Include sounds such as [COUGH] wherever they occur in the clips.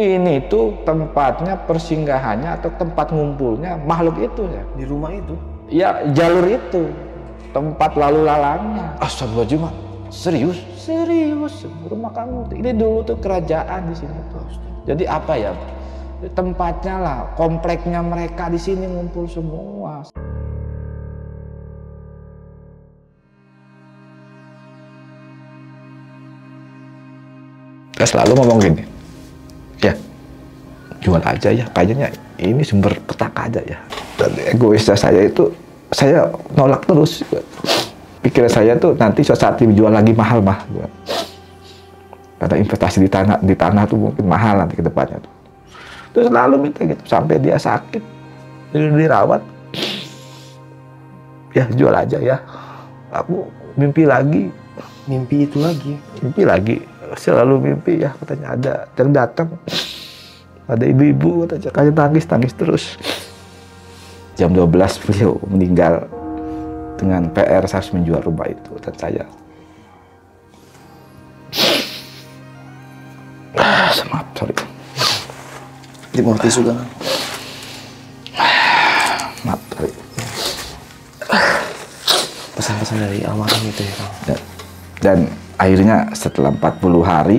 ini tuh tempatnya persinggahannya atau tempat ngumpulnya makhluk itu ya di rumah itu ya jalur itu tempat lalu lalangnya astagfirullah serius serius rumah kamu ini dulu tuh kerajaan di sini tuh jadi apa ya tempatnya lah kompleknya mereka di sini ngumpul semua saya selalu ngomong gini jual aja ya kayaknya ini sumber petaka aja ya dan egoisnya saya itu saya nolak terus pikiran saya tuh nanti suatu saat dijual lagi mahal mah karena investasi di tanah di tanah tuh mungkin mahal nanti ke depannya tuh terus selalu minta gitu sampai dia sakit dirawat ya jual aja ya aku mimpi lagi mimpi itu lagi mimpi lagi selalu mimpi ya katanya ada yang datang ada ibu-ibu aja tangis tangis terus jam 12 beliau meninggal dengan PR saya harus menjual rumah itu dan saya ah, maaf sorry timur tisu ah. maaf sorry pesan-pesan dari almarhum itu ya kang dan, dan akhirnya setelah 40 hari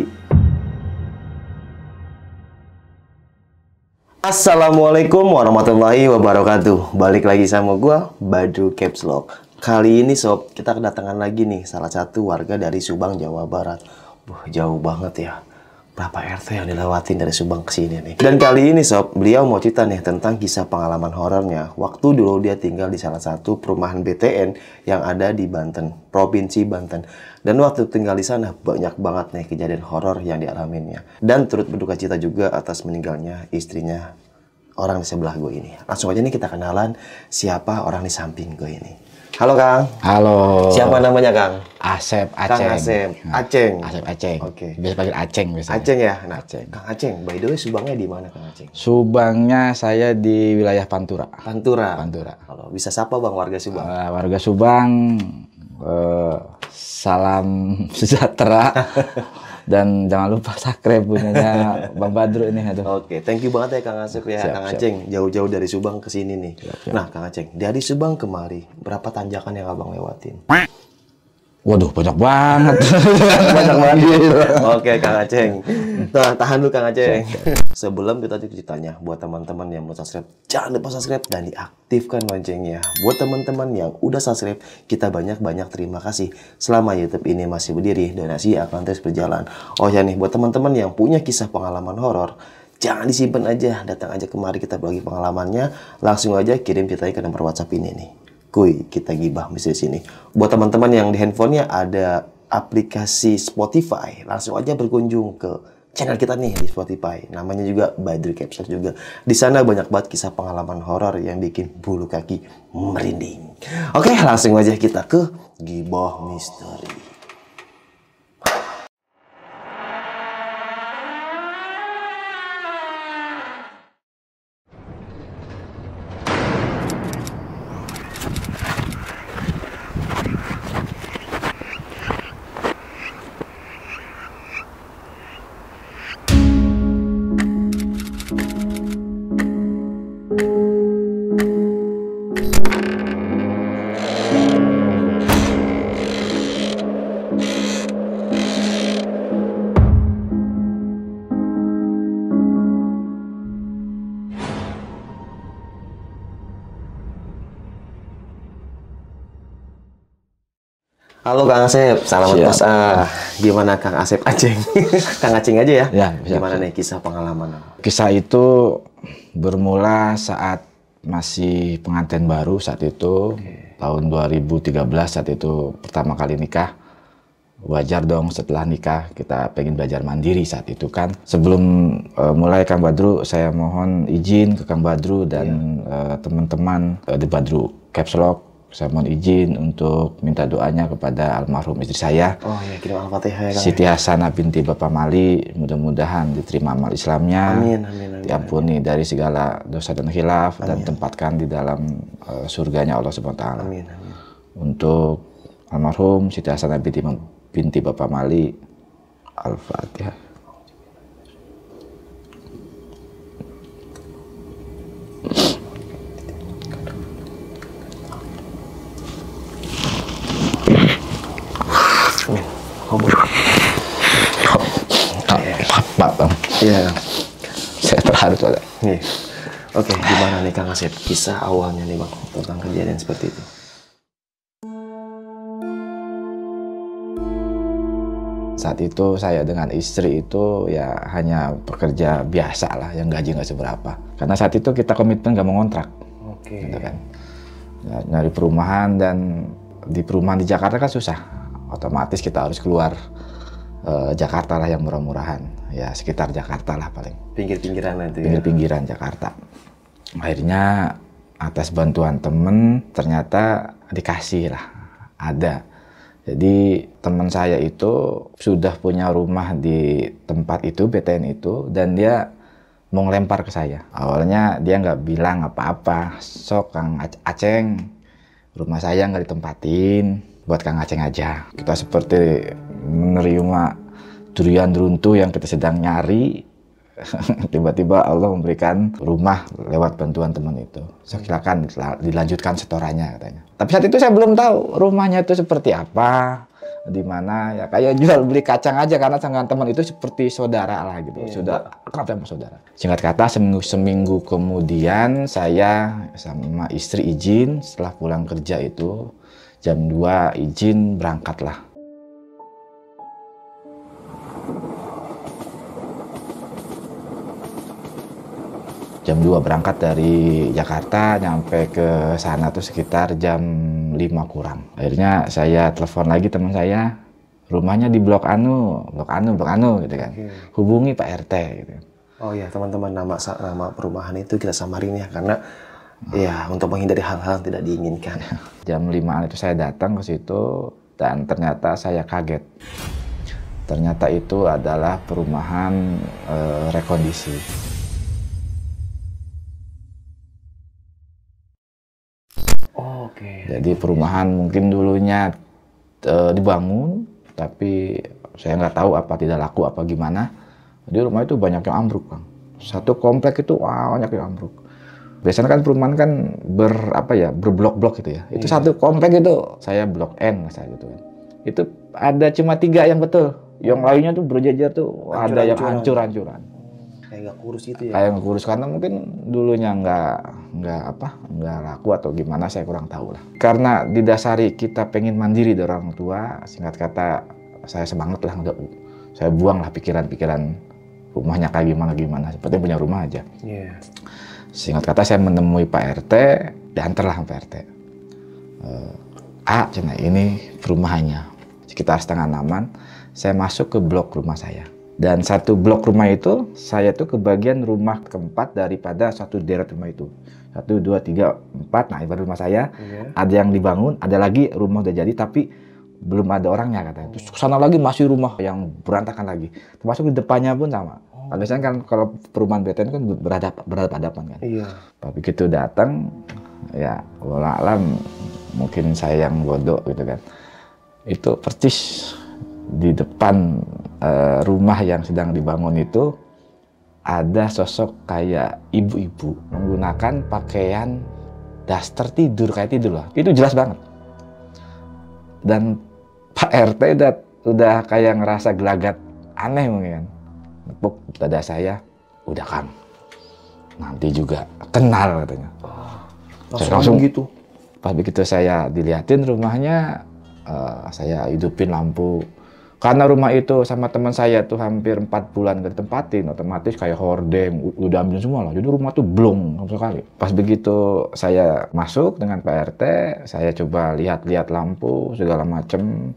Assalamualaikum warahmatullahi wabarakatuh. Balik lagi sama gua Badu Caps Lock. Kali ini sob, kita kedatangan lagi nih salah satu warga dari Subang, Jawa Barat. Wah, jauh banget ya berapa RT yang dilewatin dari Subang ke sini nih. Dan kali ini sob, beliau mau cerita nih tentang kisah pengalaman horornya waktu dulu dia tinggal di salah satu perumahan BTN yang ada di Banten, Provinsi Banten. Dan waktu tinggal di sana banyak banget nih kejadian horor yang dialaminya. Dan turut berduka cita juga atas meninggalnya istrinya orang di sebelah gue ini. Langsung aja nih kita kenalan siapa orang di samping gue ini. Halo Kang. Halo. Siapa namanya Kang? Asep Aceng. Kang Asep Aceng. Asep Aceng. Oke. Okay. Biasa panggil Aceng biasanya. Aceng ya. Nah, Aceng. Kang Aceng, by the way Subangnya di mana Kang Aceng? Subangnya saya di wilayah Pantura. Pantura. Pantura. Kalau bisa sapa Bang warga Subang. Uh, warga Subang uh, salam [LAUGHS] sejahtera. [LAUGHS] dan jangan lupa [LAUGHS] subscribe punyanya Bang Badru ini aduh. Oke, thank you banget ya Kang Asep ya, siap, Kang Aceng. Jauh-jauh dari Subang ke sini nih. Siap, siap. Nah, Kang Aceng, dari Subang kemari, berapa tanjakan yang Abang lewatin? Waduh, banyak banget. [LAUGHS] banyak banget. Iya, iya. Oke, Kang Aceng. Nah, tahan dulu Kang Aceng. Sebelum kita ceritanya, buat teman-teman yang belum subscribe, jangan lupa subscribe dan diaktifkan loncengnya. Buat teman-teman yang udah subscribe, kita banyak-banyak terima kasih. Selama YouTube ini masih berdiri, donasi akan terus berjalan. Oh ya nih, buat teman-teman yang punya kisah pengalaman horor, jangan disimpan aja. Datang aja kemari kita bagi pengalamannya. Langsung aja kirim ceritanya ke nomor WhatsApp ini nih. Kuy kita gibah mesti di sini. Buat teman-teman yang di handphonenya ada aplikasi Spotify, langsung aja berkunjung ke channel kita nih di Spotify. Namanya juga Badri Capture juga. Di sana banyak banget kisah pengalaman horor yang bikin bulu kaki merinding. Oke, langsung aja kita ke gibah misteri. Kang Asep, salam atas Mas Gimana Kang Asep Aceng? [LAUGHS] Kang Aceng aja ya. ya siap, Gimana siap. nih kisah pengalaman? Kisah itu bermula saat masih pengantin baru saat itu. Okay. Tahun 2013 saat itu pertama kali nikah. Wajar dong setelah nikah kita pengen belajar mandiri saat itu kan. Sebelum uh, mulai Kang Badru, saya mohon izin ke Kang Badru dan iya. eh, teman-teman yeah. uh, uh, di Badru Caps Lock saya mohon izin untuk minta doanya kepada almarhum istri saya. Oh ya, kita al-fatihah ya. Siti ya. Hasanah binti Bapak Mali, mudah-mudahan diterima amal Islamnya. Amin, amin, amin. Diampuni amin. dari segala dosa dan khilaf amin. dan tempatkan di dalam uh, surganya Allah Subhanahu taala. Amin, amin. Untuk almarhum Siti Hasanah binti binti Bapak Mali, al-fatihah. Iya. Oke, okay, gimana nih Kang Asep? Kisah awalnya nih Bang tentang kejadian seperti itu. Saat itu saya dengan istri itu ya hanya pekerja biasa lah yang gaji nggak seberapa. Karena saat itu kita komitmen nggak mau ngontrak. Oke. Okay. Gitu kan. Ya, nyari perumahan dan di perumahan di Jakarta kan susah. Otomatis kita harus keluar eh, Jakarta lah yang murah-murahan ya sekitar Jakarta lah paling. Pinggir-pinggiran itu ya? Pinggir-pinggiran Jakarta. Akhirnya atas bantuan temen ternyata dikasih lah, ada. Jadi teman saya itu sudah punya rumah di tempat itu, BTN itu, dan dia mau ngelempar ke saya. Awalnya dia nggak bilang apa-apa, sok Kang Aceng, rumah saya nggak ditempatin, buat Kang Aceng aja. Kita seperti menerima durian runtuh yang kita sedang nyari [LAUGHS] tiba-tiba Allah memberikan rumah lewat bantuan teman itu. Silakan dilanjutkan setorannya katanya. Tapi saat itu saya belum tahu rumahnya itu seperti apa, di mana ya kayak jual beli kacang aja karena dengan teman itu seperti saudara lah gitu. Yeah. Sudah akrab sama saudara. Singkat kata seminggu seminggu kemudian saya sama istri izin setelah pulang kerja itu jam 2 izin berangkatlah jam 2 berangkat dari Jakarta nyampe ke sana tuh sekitar jam 5 kurang akhirnya saya telepon lagi teman saya rumahnya di blok anu blok anu blok anu gitu kan hmm. hubungi Pak RT gitu Oh ya teman-teman nama nama perumahan itu kita samarin ya karena hmm. ya untuk menghindari hal-hal tidak diinginkan. [LAUGHS] Jam 5 itu saya datang ke situ dan ternyata saya kaget. Ternyata itu adalah perumahan e, rekondisi. Iya. Jadi perumahan mungkin dulunya e, dibangun, tapi saya nggak tahu apa tidak laku apa gimana. Jadi rumah itu banyak yang ambruk, Bang. Satu komplek itu wah, banyak yang ambruk. Biasanya kan perumahan kan ber apa ya berblok-blok gitu ya. Itu iya. satu komplek itu saya blok N saya gitu kan. Itu ada cuma tiga yang betul. Yang lainnya tuh berjejer tuh ada yang hancur-hancuran nggak kurus itu ya? Kayak nggak kurus karena mungkin dulunya nggak nggak apa nggak laku atau gimana saya kurang tahu lah. Karena didasari kita pengen mandiri dari orang tua, singkat kata saya semangat lah udah saya buang lah pikiran-pikiran rumahnya kayak gimana gimana. Seperti punya rumah aja. Yeah. Singkat kata saya menemui Pak RT diantarlah Pak RT. Uh, eh, A, cina ini rumahnya. sekitar setengah naman. Saya masuk ke blok rumah saya dan satu blok rumah itu, saya tuh kebagian rumah keempat daripada satu deret rumah itu. Satu, dua, tiga, empat. Nah, baru rumah saya. Iya. Ada yang dibangun, ada lagi rumah udah jadi, tapi belum ada orangnya katanya. Terus kesana sana lagi masih rumah yang berantakan lagi. Termasuk di depannya pun sama. Oh. Nah, biasanya kan kalau perumahan BTN kan berhadap berhadapan kan. Iya. Tapi gitu datang, ya walau mungkin saya yang bodoh gitu kan. Itu persis di depan uh, rumah yang sedang dibangun itu ada sosok kayak ibu-ibu menggunakan pakaian daster tidur kayak tidur lah itu jelas banget dan Pak RT udah udah kayak ngerasa gelagat aneh mungkin nepuk dada saya udah kan. nanti juga kenal katanya oh, langsung, langsung gitu pas begitu saya diliatin rumahnya uh, saya hidupin lampu karena rumah itu sama teman saya tuh hampir empat bulan gak ditempatin, otomatis kayak hordeng, udah ambil semua lah. Jadi rumah tuh belum sama sekali. Pas begitu saya masuk dengan Pak RT, saya coba lihat-lihat lampu, segala macem.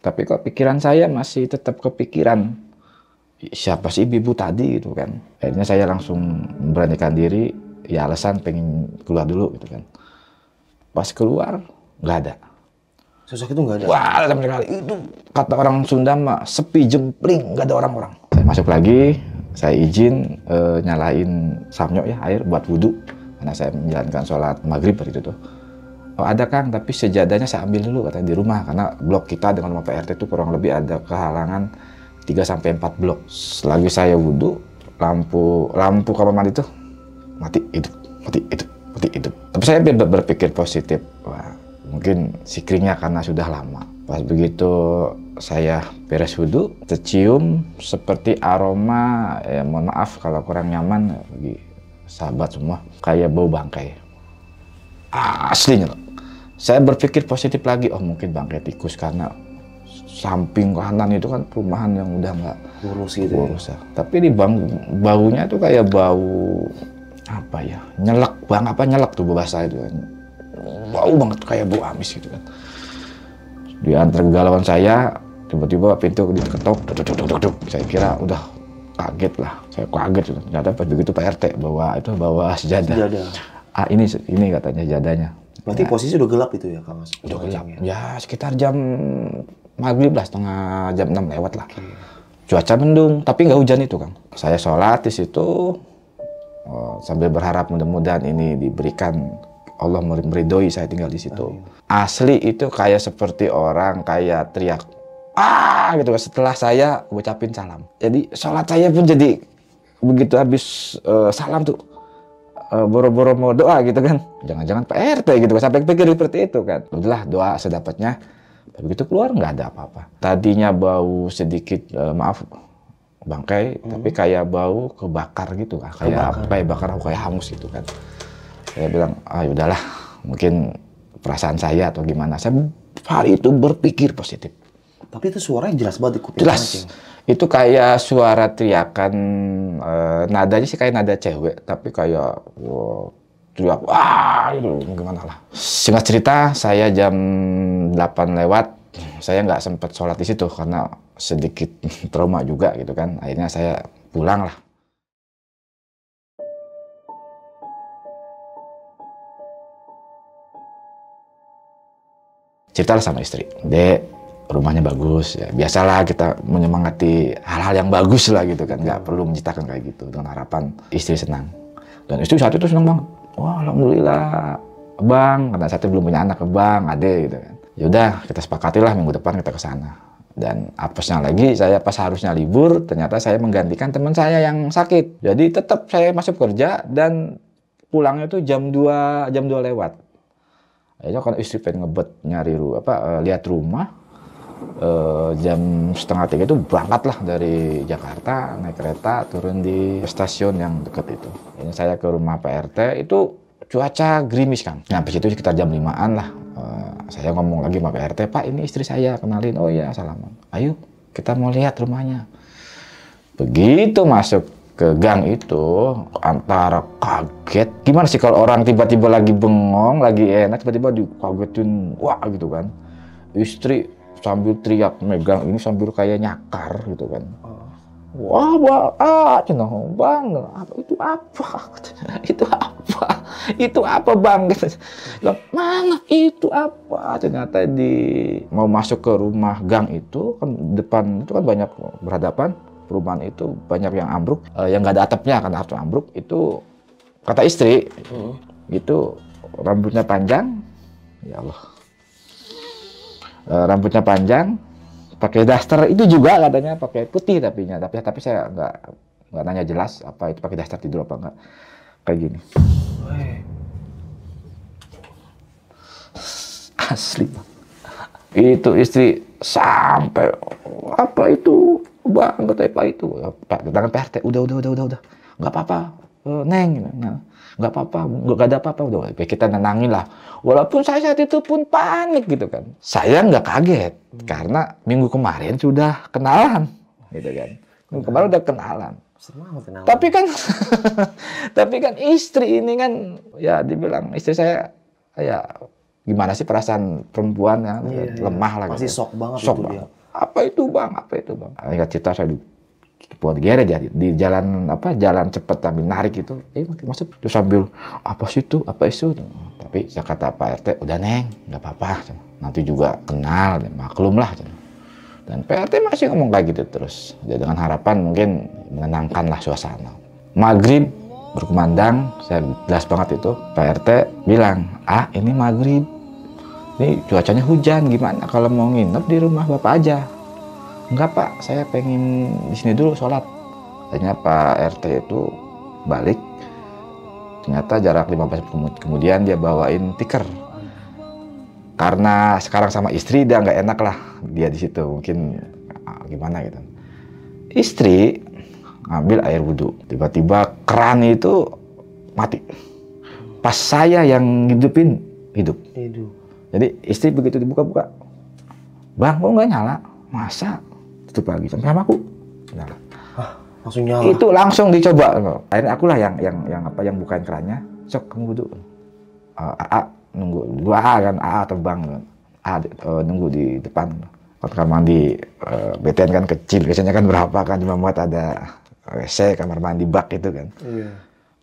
Tapi kok pikiran saya masih tetap kepikiran, siapa sih ibu tadi gitu kan. Akhirnya saya langsung beranikan diri, ya alasan pengen keluar dulu gitu kan. Pas keluar, nggak ada Sosok itu nggak ada. Wah, sama sekali. Itu kata orang Sunda mah sepi jempling, nggak ada orang-orang. Saya masuk lagi, saya izin e, nyalain samyok ya air buat wudhu karena saya menjalankan sholat maghrib hari itu tuh. Oh, ada Kang, tapi sejadahnya saya ambil dulu katanya di rumah karena blok kita dengan rumah PRT itu kurang lebih ada kehalangan 3 sampai empat blok. Selagi saya wudhu, lampu lampu kamar mandi tuh mati hidup, mati hidup, mati hidup. Tapi saya berpikir positif. Wah, Mungkin sikringnya karena sudah lama. Pas begitu saya beres wudhu, tercium seperti aroma, ya mohon maaf kalau kurang nyaman bagi sahabat semua, kayak bau bangkai. Aslinya loh. Saya berpikir positif lagi, oh mungkin bangkai tikus karena samping kanan itu kan perumahan yang udah nggak lurus gitu lurus ya. ya. Tapi di bang baunya itu kayak bau apa ya nyelak bang apa nyelak tuh bahasa itu kan bau banget kayak bau amis gitu kan Di antara galauan saya tiba-tiba pintu diketok duk, duk, duk, duk. saya kira udah kaget lah saya kaget gitu. ternyata pas begitu Pak RT bawa itu bawa sejadah, sejadah. ah ini ini katanya jadanya berarti ya. posisi udah gelap itu ya Kang Mas udah gelap ya? ya sekitar jam maghrib lah setengah jam 6 lewat lah okay. cuaca mendung tapi nggak hujan itu Kang saya sholat di situ oh, sambil berharap mudah-mudahan ini diberikan Allah meridhoi saya tinggal di situ. Asli itu kayak seperti orang kayak teriak ah gitu setelah saya ucapin salam. Jadi sholat saya pun jadi begitu habis uh, salam tuh eh, boro-boro uh, mau doa gitu kan. Jangan-jangan PRT gitu sampai pikir seperti itu kan. Udahlah doa sedapatnya. Begitu keluar nggak ada apa-apa. Tadinya bau sedikit uh, maaf bangkai, hmm. tapi kayak bau kebakar gitu kan. Kayak kebakar. kayak bakar kayak hangus gitu kan saya bilang ah ya udahlah mungkin perasaan saya atau gimana saya hari itu berpikir positif tapi itu suara yang jelas banget kuping jelas itu kayak suara teriakan eh, nadanya sih kayak nada cewek tapi kayak wow, teriak wah itu gimana lah singkat cerita saya jam 8 lewat saya nggak sempat sholat di situ karena sedikit [LAUGHS] trauma juga gitu kan akhirnya saya pulang lah ceritalah sama istri dek rumahnya bagus ya biasalah kita menyemangati hal-hal yang bagus lah gitu kan nggak perlu menciptakan kayak gitu dengan harapan istri senang dan istri saat itu senang banget wah alhamdulillah bang karena saat itu belum punya anak bang ade gitu kan yaudah kita sepakati lah minggu depan kita ke sana dan apesnya lagi saya pas harusnya libur ternyata saya menggantikan teman saya yang sakit jadi tetap saya masuk kerja dan pulangnya tuh jam 2 jam 2 lewat akhirnya kalau istri pengen ngebet nyari ru apa uh, lihat rumah uh, jam setengah tiga itu berangkat lah dari Jakarta naik kereta turun di stasiun yang dekat itu ini saya ke rumah PRT itu cuaca gerimis kan nah habis itu sekitar jam limaan lah uh, saya ngomong lagi sama PRT Pak ini istri saya kenalin oh iya salam. ayo kita mau lihat rumahnya begitu masuk ke gang itu antara kaget gimana sih kalau orang tiba-tiba lagi bengong lagi enak tiba-tiba dikagetin wah gitu kan istri sambil teriak megang ini sambil kayak nyakar gitu kan oh. wah bang ah you bang apa itu apa [LAUGHS] itu apa itu apa bang [LAUGHS] mana itu apa ternyata di mau masuk ke rumah gang itu kan depan itu kan banyak berhadapan perumahan itu banyak yang ambruk, uh, yang nggak ada atapnya karena atap ambruk itu kata istri hmm. itu rambutnya panjang, ya Allah, uh, rambutnya panjang, pakai daster itu juga katanya pakai putih tapi tapi tapi saya nggak nggak nanya jelas apa itu pakai daster tidur apa enggak kayak gini asli itu istri sampai apa itu aku anggota apa itu pak tangan PRT udah udah udah udah udah nggak apa-apa eh, neng gitu. nah, nggak apa-apa nggak ada apa-apa udah ya, kita nenangin lah walaupun saya saat itu pun panik gitu kan saya nggak kaget hmm. karena minggu kemarin sudah kenalan gitu kan minggu kemarin udah kenalan Senang, Tapi kan, [LAUGHS] tapi kan istri ini kan, ya dibilang istri saya, ya gimana sih perasaan perempuan ya, iya, iya. lemah iya. lah. Masih gitu. sok banget. Sok banget. Dia apa itu bang apa itu bang nah, nggak cerita saya di buat gere jadi di jalan apa jalan cepet sambil narik itu eh masuk tuh sambil apa sih itu apa itu tapi saya kata Pak RT udah neng nggak apa-apa nanti juga kenal dan maklum lah dan PRT masih ngomong kayak gitu terus ya, dengan harapan mungkin menenangkan lah suasana maghrib berkumandang saya jelas banget itu PRT bilang ah ini maghrib ini cuacanya hujan gimana kalau mau nginep di rumah bapak aja enggak pak saya pengen di sini dulu sholat Tanya pak RT itu balik ternyata jarak 15 kemudian dia bawain tikar karena sekarang sama istri dia nggak enak lah dia di situ mungkin ah, gimana gitu istri ngambil air wudhu tiba-tiba keran itu mati pas saya yang hidupin hidup, hidup jadi istri begitu dibuka-buka, bang kok nggak nyala? Masa? Tutup lagi sampai sama aku. Nyala. Hah, langsung nyala. Itu langsung dicoba. Akhirnya akulah yang yang yang apa yang bukain kerannya. Sok kamu duduk. Uh, eh, AA nunggu dua kan AA terbang. AA uh, eh, nunggu di depan kamar mandi uh, eh, BTN kan kecil biasanya kan berapa kan cuma buat ada WC kamar mandi bak itu kan. Iya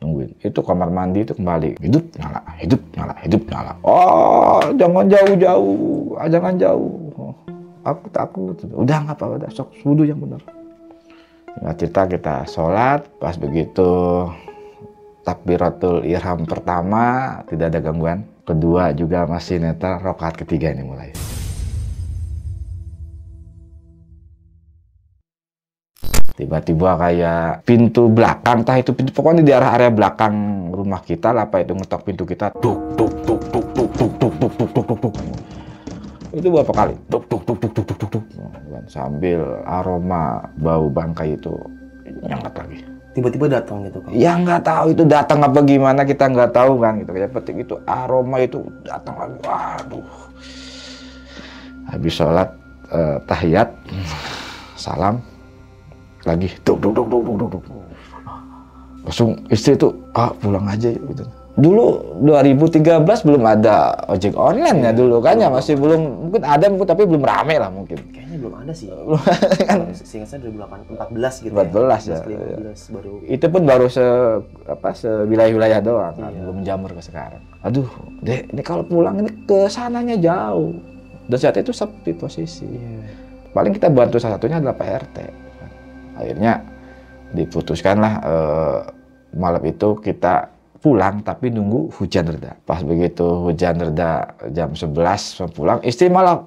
nungguin itu kamar mandi itu kembali hidup nyala hidup nyala hidup nyala oh jangan jauh-jauh ah, jangan jauh aku takut udah nggak apa-apa udah sok wudhu yang benar nah, cerita kita sholat pas begitu takbiratul irham pertama tidak ada gangguan kedua juga masih netral rokaat ketiga ini mulai tiba-tiba kayak pintu belakang tah itu pintu pokoknya di arah area belakang rumah kita lah apa itu ngetok pintu kita tuk tuk tuk tuk tuk tuk tuk tuk tuk tuk tuk tuk itu berapa kali tuk tuk tuk tuk tuk tuk tuk tuk sambil aroma bau bangkai itu nyangkat lagi tiba-tiba datang gitu kan? Ya nggak tahu itu datang apa gimana kita nggak tahu kan gitu. kayak petik itu aroma itu datang lagi. Waduh. Habis sholat eh, tahiyat, salam, lagi duk duk duk duk duk duk langsung istri tuh ah pulang aja yuk gitu dulu 2013 belum ada ojek online ya, ya dulu kan ya masih belum mungkin ada mungkin tapi belum rame lah mungkin kayaknya belum ada sih [LAUGHS] kan seingat saya 2014 gitu 14 ya, 14, ya. 15 ya. baru itu pun baru se apa se wilayah wilayah doang kan iya. belum jamur ke sekarang aduh deh ini kalau pulang ini ke sananya jauh dan saat itu sepi posisi iya. paling kita bantu salah satunya adalah PRT akhirnya diputuskanlah eh, malam itu kita pulang tapi nunggu hujan reda pas begitu hujan reda jam 11 pulang istri malah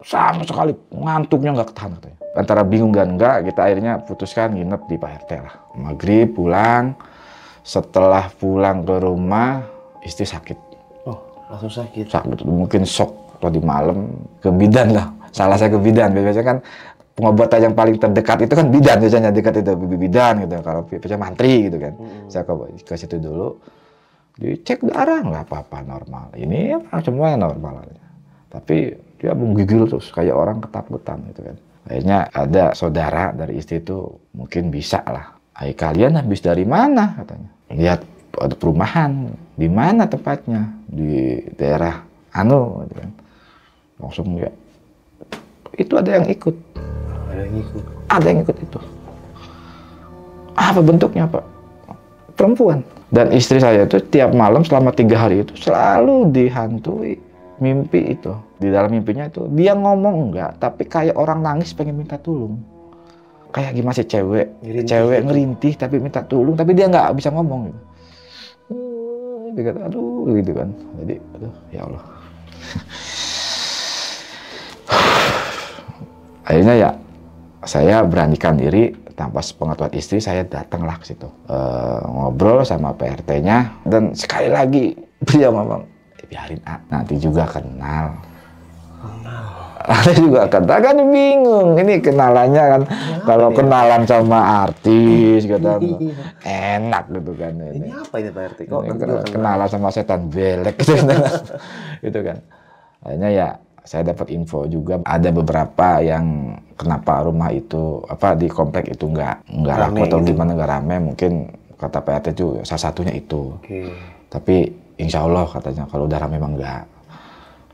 sama sekali ngantuknya nggak ketahan katanya antara bingung dan enggak kita akhirnya putuskan nginep di Pak RT lah maghrib pulang setelah pulang ke rumah istri sakit oh langsung sakit sakit mungkin shock di malam ke bidan lah salah saya ke bidan biasanya kan pengobatan yang paling terdekat itu kan bidan biasanya dekat itu bidan gitu kalau biasanya mantri gitu kan hmm. saya ke, ke situ dulu dicek darah nggak apa-apa normal ini apa, semua normal aja tapi dia menggigil terus kayak orang ketakutan gitu kan akhirnya ada saudara dari istri itu mungkin bisa lah Ayo kalian habis dari mana katanya lihat ada perumahan di mana tempatnya, di daerah anu gitu kan langsung ya itu ada yang ikut. Ada yang ikut. Ada yang ikut itu. Apa bentuknya pak? Perempuan. Dan istri saya itu tiap malam selama tiga hari itu selalu dihantui mimpi itu. Di dalam mimpinya itu dia ngomong enggak, tapi kayak orang nangis pengen minta tolong. Kayak gimana sih cewek? Ngerintih. Cewek ngerintih tapi minta tolong, tapi dia nggak bisa ngomong. Gitu. Dia kata, aduh gitu kan. Jadi, aduh, ya Allah. [LAUGHS] akhirnya ya saya beranikan diri tanpa sepengetahuan istri saya datanglah ke situ e, ngobrol sama PRT-nya dan sekali lagi beliau ngomong eh, biarin ah, nanti juga kenal ada juga kata kan bingung ini kenalannya kan ya, kalau ya? kenalan sama artis gitu kan. iya. enak gitu kan ini, ini apa ini Pak RT kok kenalan sama setan belek gitu kan, [LAUGHS] gitu kan. akhirnya ya saya dapat info juga ada beberapa yang kenapa rumah itu apa di komplek itu nggak nggak laku atau gitu. gimana nggak rame mungkin kata Pak RT itu salah satunya itu. Okay. Tapi insya Allah katanya kalau udah rame emang enggak.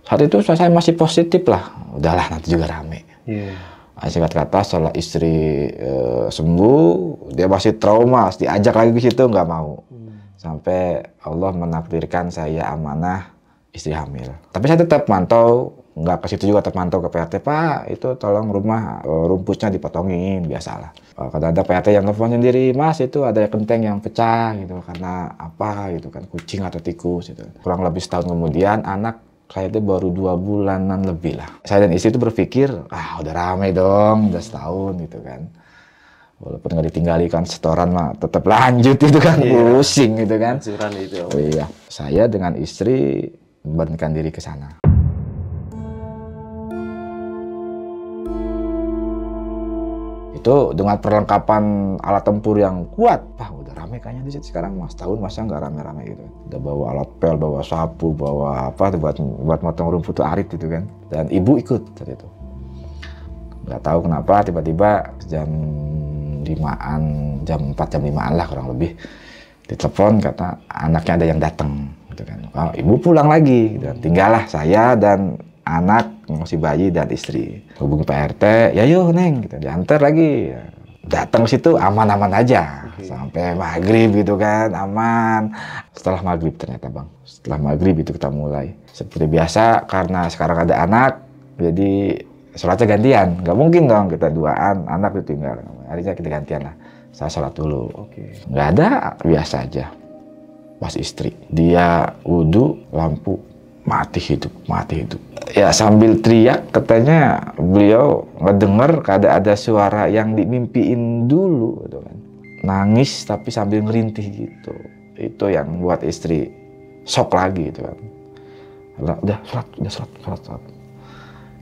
Saat itu saya masih positif lah, udahlah nanti juga rame. Yeah. Iya. Singkat kata setelah istri e, sembuh, dia masih trauma, diajak lagi ke situ nggak mau. Hmm. Sampai Allah menakdirkan saya amanah istri hamil. Tapi saya tetap mantau nggak ke situ juga terpantau ke PRT Pak itu tolong rumah eh, rumputnya dipotongin biasalah eh, kadang ada PRT yang telepon sendiri Mas itu ada kenteng yang pecah gitu karena apa gitu kan kucing atau tikus gitu kurang lebih setahun kemudian anak saya itu baru dua bulanan lebih lah. Saya dan istri itu berpikir, ah udah rame dong, udah setahun gitu kan. Walaupun nggak ditinggali kan setoran mah tetap lanjut itu kan, iya. pusing gitu kan. itu. Oh, iya, saya dengan istri memberanikan diri ke sana. itu dengan perlengkapan alat tempur yang kuat wah udah rame kayaknya di situ sekarang mas tahun masa nggak rame-rame gitu udah bawa alat pel bawa sapu bawa apa tuh buat buat motong rumput tuh arit gitu kan dan ibu ikut saat itu nggak tahu kenapa tiba-tiba jam limaan jam empat jam limaan lah kurang lebih ditelepon kata anaknya ada yang datang gitu kan oh, ibu pulang lagi dan gitu. tinggallah saya dan anak si bayi dan istri. Hubungi PRT, ya yuk Neng, kita gitu. diantar lagi. Datang ke situ aman-aman aja. Sampai maghrib gitu kan, aman. Setelah maghrib ternyata bang. Setelah maghrib itu kita mulai. Seperti biasa, karena sekarang ada anak, jadi sholatnya gantian. Nggak mungkin dong kita duaan, anak ditinggal. Akhirnya kita gantian lah. Saya sholat dulu. Okay. ada, biasa aja. Pas istri. Dia wudhu, lampu mati hidup, mati hidup. Ya sambil teriak katanya beliau ngedenger kada ada suara yang dimimpiin dulu gitu kan. Nangis tapi sambil ngerintih gitu. Itu yang buat istri sok lagi gitu kan. Udah sholat, udah sholat, sholat, sholat.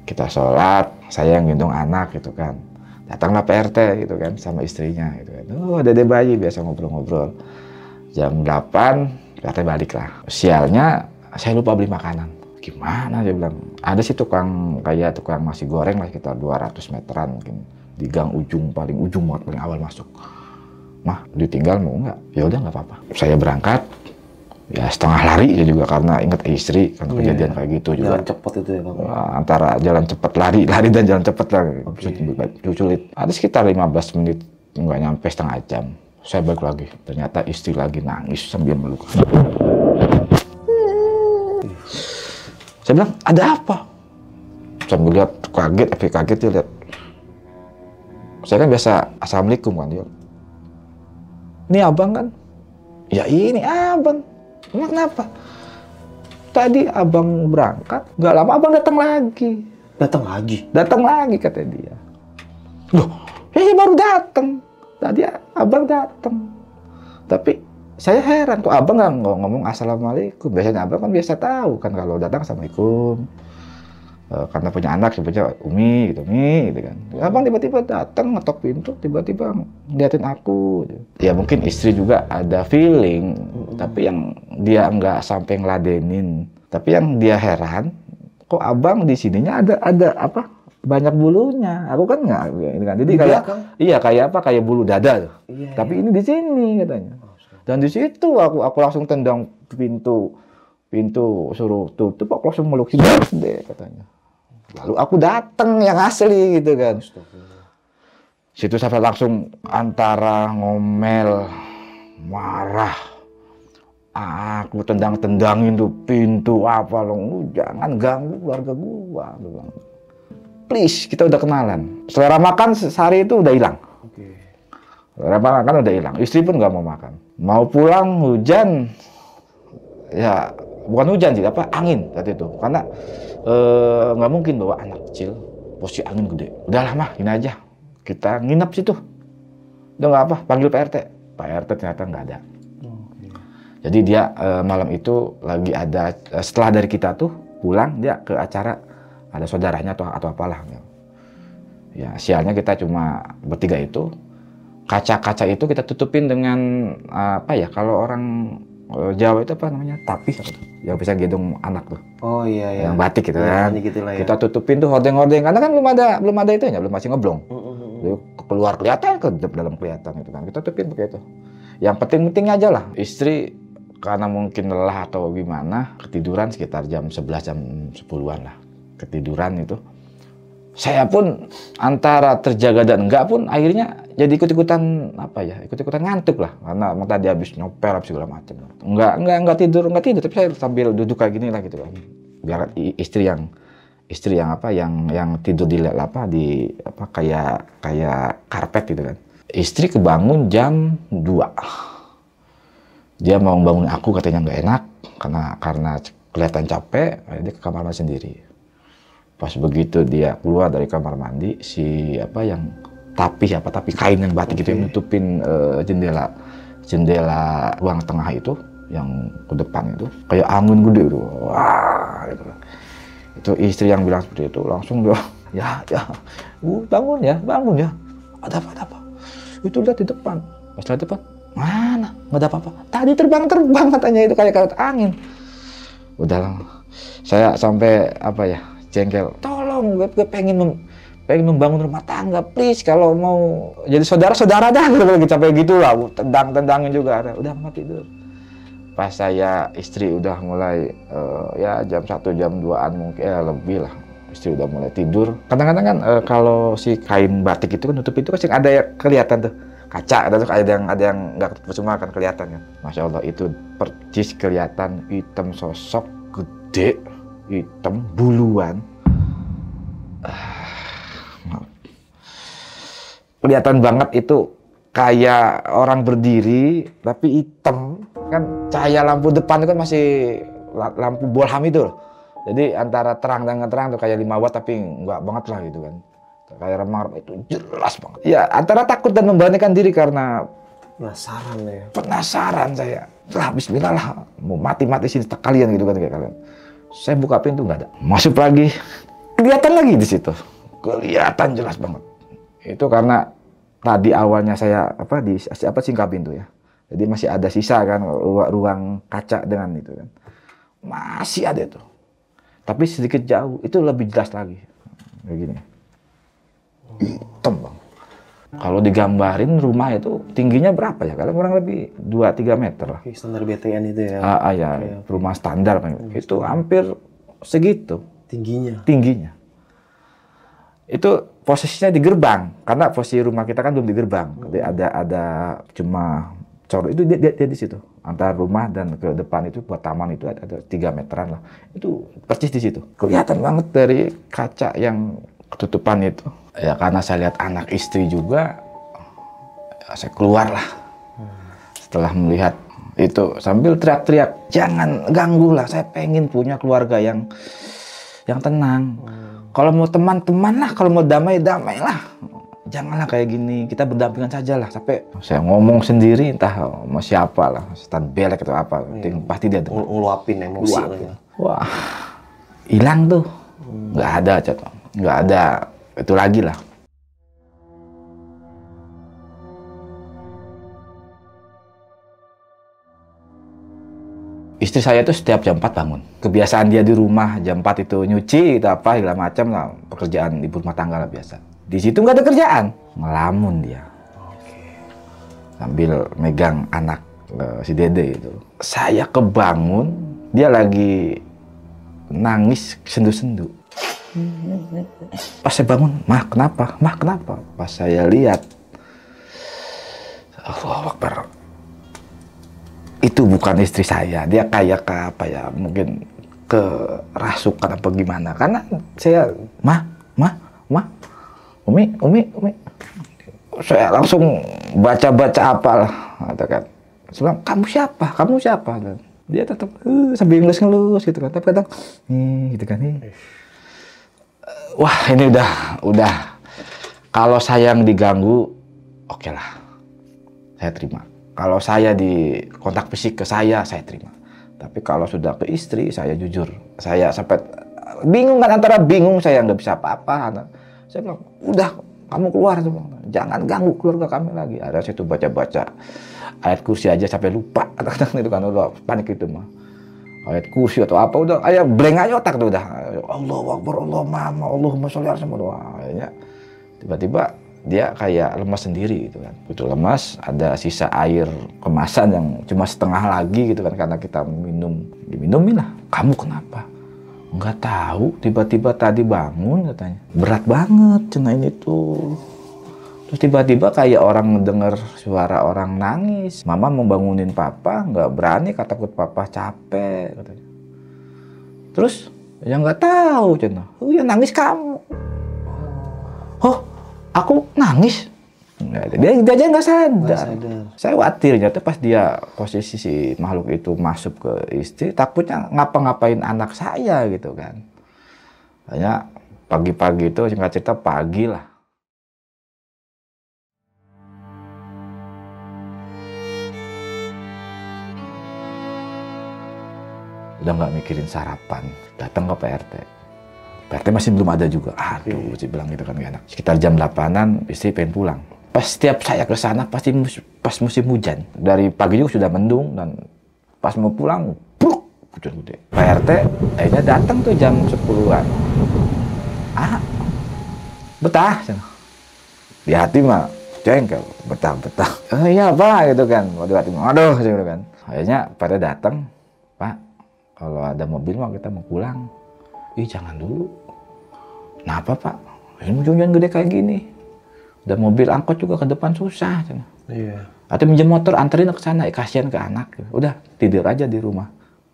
Kita sholat, saya yang gendong anak gitu kan. Datanglah PRT gitu kan sama istrinya gitu kan. Oh dede bayi biasa ngobrol-ngobrol. Jam 8 PRT baliklah lah. Sialnya saya lupa beli makanan gimana dia bilang ada sih tukang kayak tukang masih goreng lah sekitar 200 meteran mungkin di gang ujung paling ujung banget paling awal masuk mah ditinggal mau nggak ya udah nggak apa-apa saya berangkat ya setengah lari ya juga karena ingat istri kan yeah. kejadian kayak gitu jalan juga jalan cepet itu ya bang antara jalan cepet lari lari dan jalan cepet lah okay. Gitu, sulit ada sekitar 15 menit nggak nyampe setengah jam saya balik lagi ternyata istri lagi nangis sambil meluk saya bilang, ada apa? Sambil lihat, kaget, tapi kaget dia lihat. Saya kan biasa, Assalamualaikum kan dia. Ini abang kan? Ya ini abang. Emang kenapa? Tadi abang berangkat, nggak lama abang datang lagi. Datang lagi? Datang lagi kata dia. Loh, ini ya, ya baru datang. Tadi abang datang. Tapi saya heran kok abang nggak ngomong assalamualaikum biasanya abang kan biasa tahu kan kalau datang assalamualaikum eh, karena punya anak sebutnya Umi gitu umi gitu kan abang tiba-tiba datang ngetok pintu tiba-tiba ngeliatin aku gitu. ya mungkin istri juga ada feeling hmm. tapi yang dia nggak sampai ngeladenin tapi yang dia heran kok abang di sininya ada ada apa banyak bulunya aku kan nggak ini gitu kan jadi kayak iya kayak apa kayak bulu dada iya, tapi iya. ini di sini katanya dan di situ aku aku langsung tendang pintu pintu suruh tutup aku langsung meluk si deh katanya. Lalu aku datang yang asli gitu kan. Situ saya langsung antara ngomel, marah, aku tendang-tendangin tuh pintu apa lo uh, jangan ganggu keluarga gua bilang please kita udah kenalan selera makan sehari itu udah hilang Rempah makan udah hilang, istri pun gak mau makan. Mau pulang hujan, ya bukan hujan sih, apa angin saat itu. Karena eh, nggak e, mungkin bawa anak kecil, posisi angin gede. Udah lama, ini aja. Kita nginep situ. Udah nggak apa, panggil PRT. Pak RT ternyata nggak ada. Jadi dia e, malam itu lagi ada eh, setelah dari kita tuh pulang dia ke acara ada saudaranya atau atau apalah. Gitu. Ya sialnya kita cuma bertiga itu kaca-kaca itu kita tutupin dengan eh, apa ya kalau orang eh, Jawa itu apa namanya tapi yang bisa gedung anak tuh oh iya iya yang batik gitu ya, kan gitu lah, ya. kita tutupin tuh hordeng-hordeng karena kan belum ada belum ada itu ya belum masih ngeblong uh, uh, uh. keluar kelihatan ke dalam kelihatan gitu kan kita tutupin begitu yang penting-pentingnya aja lah istri karena mungkin lelah atau gimana ketiduran sekitar jam 11 jam 10-an lah ketiduran itu saya pun antara terjaga dan enggak pun akhirnya jadi ikut-ikutan apa ya ikut-ikutan ngantuk lah karena emang tadi habis nyopel habis segala macam Enggak enggak enggak tidur enggak tidur tapi saya sambil duduk kayak gini lah gitu kan biar istri yang istri yang apa yang yang tidur di apa di apa kayak kayak karpet gitu kan istri kebangun jam 2 dia mau bangun aku katanya nggak enak karena karena kelihatan capek dia ke kamar mandi sendiri pas begitu dia keluar dari kamar mandi si apa yang tapi apa tapi kain yang batik okay. gitu yang nutupin uh, jendela jendela ruang tengah itu yang ke depan itu kayak angin gede itu wah gitu. itu istri yang bilang seperti itu langsung dia [LAUGHS] ya ya uh, bangun ya bangun ya ada apa ada apa itu lihat di depan pas lihat depan mana nggak ada apa-apa tadi terbang terbang katanya itu kayak karet angin udah lah saya sampai apa ya jengkel tolong gue, gue pengen pengen membangun rumah tangga please kalau mau jadi saudara-saudara dah gitu, lagi capek gitu lah tendang-tendangin juga ada udah mau tidur pas saya istri udah mulai uh, ya jam satu jam duaan mungkin ya lebih lah istri udah mulai tidur kadang-kadang kan uh, kalau si kain batik itu kan nutup itu kan ada yang kelihatan tuh kaca ada tuh ada yang ada yang nggak percuma akan kelihatan kan masya allah itu percis kelihatan hitam sosok gede hitam buluan uh, kelihatan banget itu kayak orang berdiri tapi hitam kan cahaya lampu depan itu kan masih lampu bolham itu loh. Jadi antara terang dan nggak terang tuh kayak lima watt tapi nggak banget lah gitu kan. Kayak remang itu jelas banget. Ya antara takut dan membandingkan diri karena penasaran ya. Penasaran saya. Lah bismillah lah mau mati-mati sini kalian gitu kan kayak kalian. Saya buka pintu nggak ada. Masuk lagi. Kelihatan lagi di situ. Kelihatan jelas banget. Itu karena Nah di awalnya saya apa di apa singkapin tuh ya. Jadi masih ada sisa kan ruang, ruang kaca dengan itu kan. Masih ada itu. Tapi sedikit jauh itu lebih jelas lagi. Begini, gini. Hitam bang. Kalau digambarin rumah itu tingginya berapa ya? Kalau kurang lebih 2-3 meter lah. Standar BTN itu ya? Ah, ah ya, iya, okay. rumah standar. Okay. Itu hampir segitu. Tingginya? Tingginya. Itu posisinya di gerbang karena posisi rumah kita kan belum di gerbang hmm. jadi ada ada cuma cor itu dia, dia, dia di situ antara rumah dan ke depan itu buat taman itu ada, ada 3 meteran lah itu persis di situ kelihatan banget dari kaca yang ketutupan itu ya karena saya lihat anak istri juga ya saya keluar lah hmm. setelah melihat itu sambil teriak-teriak jangan ganggu lah saya pengen punya keluarga yang yang tenang hmm kalau mau teman-teman lah, kalau mau damai damailah Janganlah kayak gini, kita berdampingan saja lah. Sampai saya ngomong sendiri entah mau siapa lah, stand belek atau apa. Iya. Pasti dia dengar. ngeluapin emosi. Uluapin. Ya. Wah, hilang tuh. Nggak ada, Cot. Nggak ada. Itu lagi lah. istri saya itu setiap jam 4 bangun. Kebiasaan dia di rumah jam 4 itu nyuci itu apa segala macam lah pekerjaan ibu rumah tangga lah biasa. Di situ nggak ada kerjaan, ngelamun dia. Sambil megang anak eh, si Dede itu. Saya kebangun, dia lagi nangis sendu-sendu. Pas saya bangun, mah kenapa? Mah kenapa? Pas saya lihat, Allah Akbar, itu bukan istri saya dia kayak ke apa ya mungkin kerasukan apa gimana karena saya mah mah mah umi umi umi saya langsung baca baca apalah katakan sebelum kamu siapa kamu siapa dan dia tetap uh, eh, sambil ngelus ngelus gitu kan tapi kadang hmm, gitu kan nih wah ini udah udah kalau sayang diganggu oke okay lah saya terima kalau saya di kontak fisik ke saya, saya terima. Tapi kalau sudah ke istri, saya jujur. Saya sampai eh, bingung kan antara bingung saya nggak bisa apa-apa. Saya bilang, udah kamu keluar tuh jangan ganggu keluarga kami lagi ada saya tuh baca-baca ayat kursi aja sampai lupa [LAUGHS] kadang itu kan udah panik itu mah ayat kursi atau apa udah ayat blank aja otak tuh udah Allah wakbar Allah mama Allah masyarakat semua doa tiba-tiba dia kayak lemas sendiri gitu kan Butuh lemas ada sisa air kemasan yang cuma setengah lagi gitu kan karena kita minum diminumin lah kamu kenapa nggak tahu tiba-tiba tadi bangun katanya berat banget ini tuh. terus tiba-tiba kayak orang dengar suara orang nangis mama membangunin papa nggak berani kata takut papa capek katanya terus yang nggak tahu cina oh ya nangis kamu oh aku nangis dia, dia aja nggak sadar. Saya khawatir, tuh pas dia posisi si makhluk itu masuk ke istri, takutnya ngapa-ngapain anak saya gitu kan. Hanya pagi-pagi itu singkat cerita pagi lah. Udah nggak mikirin sarapan, datang ke PRT. PRT masih belum ada juga. Aduh, iya. si bilang gitu kan gak enak. Sekitar jam 8-an, istri pengen pulang. Pas setiap saya ke sana, pasti mus pas musim hujan. Dari pagi juga sudah mendung, dan pas mau pulang, buk, hujan gede. Pak RT akhirnya datang tuh jam 10-an. Ah, betah. Di hati mah jengkel, betah-betah. [LAUGHS] Eh, iya, Pak, gitu kan. Waduh, hati mah, aduh, gitu kan. Akhirnya pada datang, Pak, kalau ada mobil mah kita mau pulang. Ih, jangan dulu Kenapa pak? Ini hujan gede kayak gini. Udah mobil angkot juga ke depan susah. Iya. Atau minjem motor anterin ke sana, eh, kasihan ke anak. Gitu. Udah tidur aja di rumah.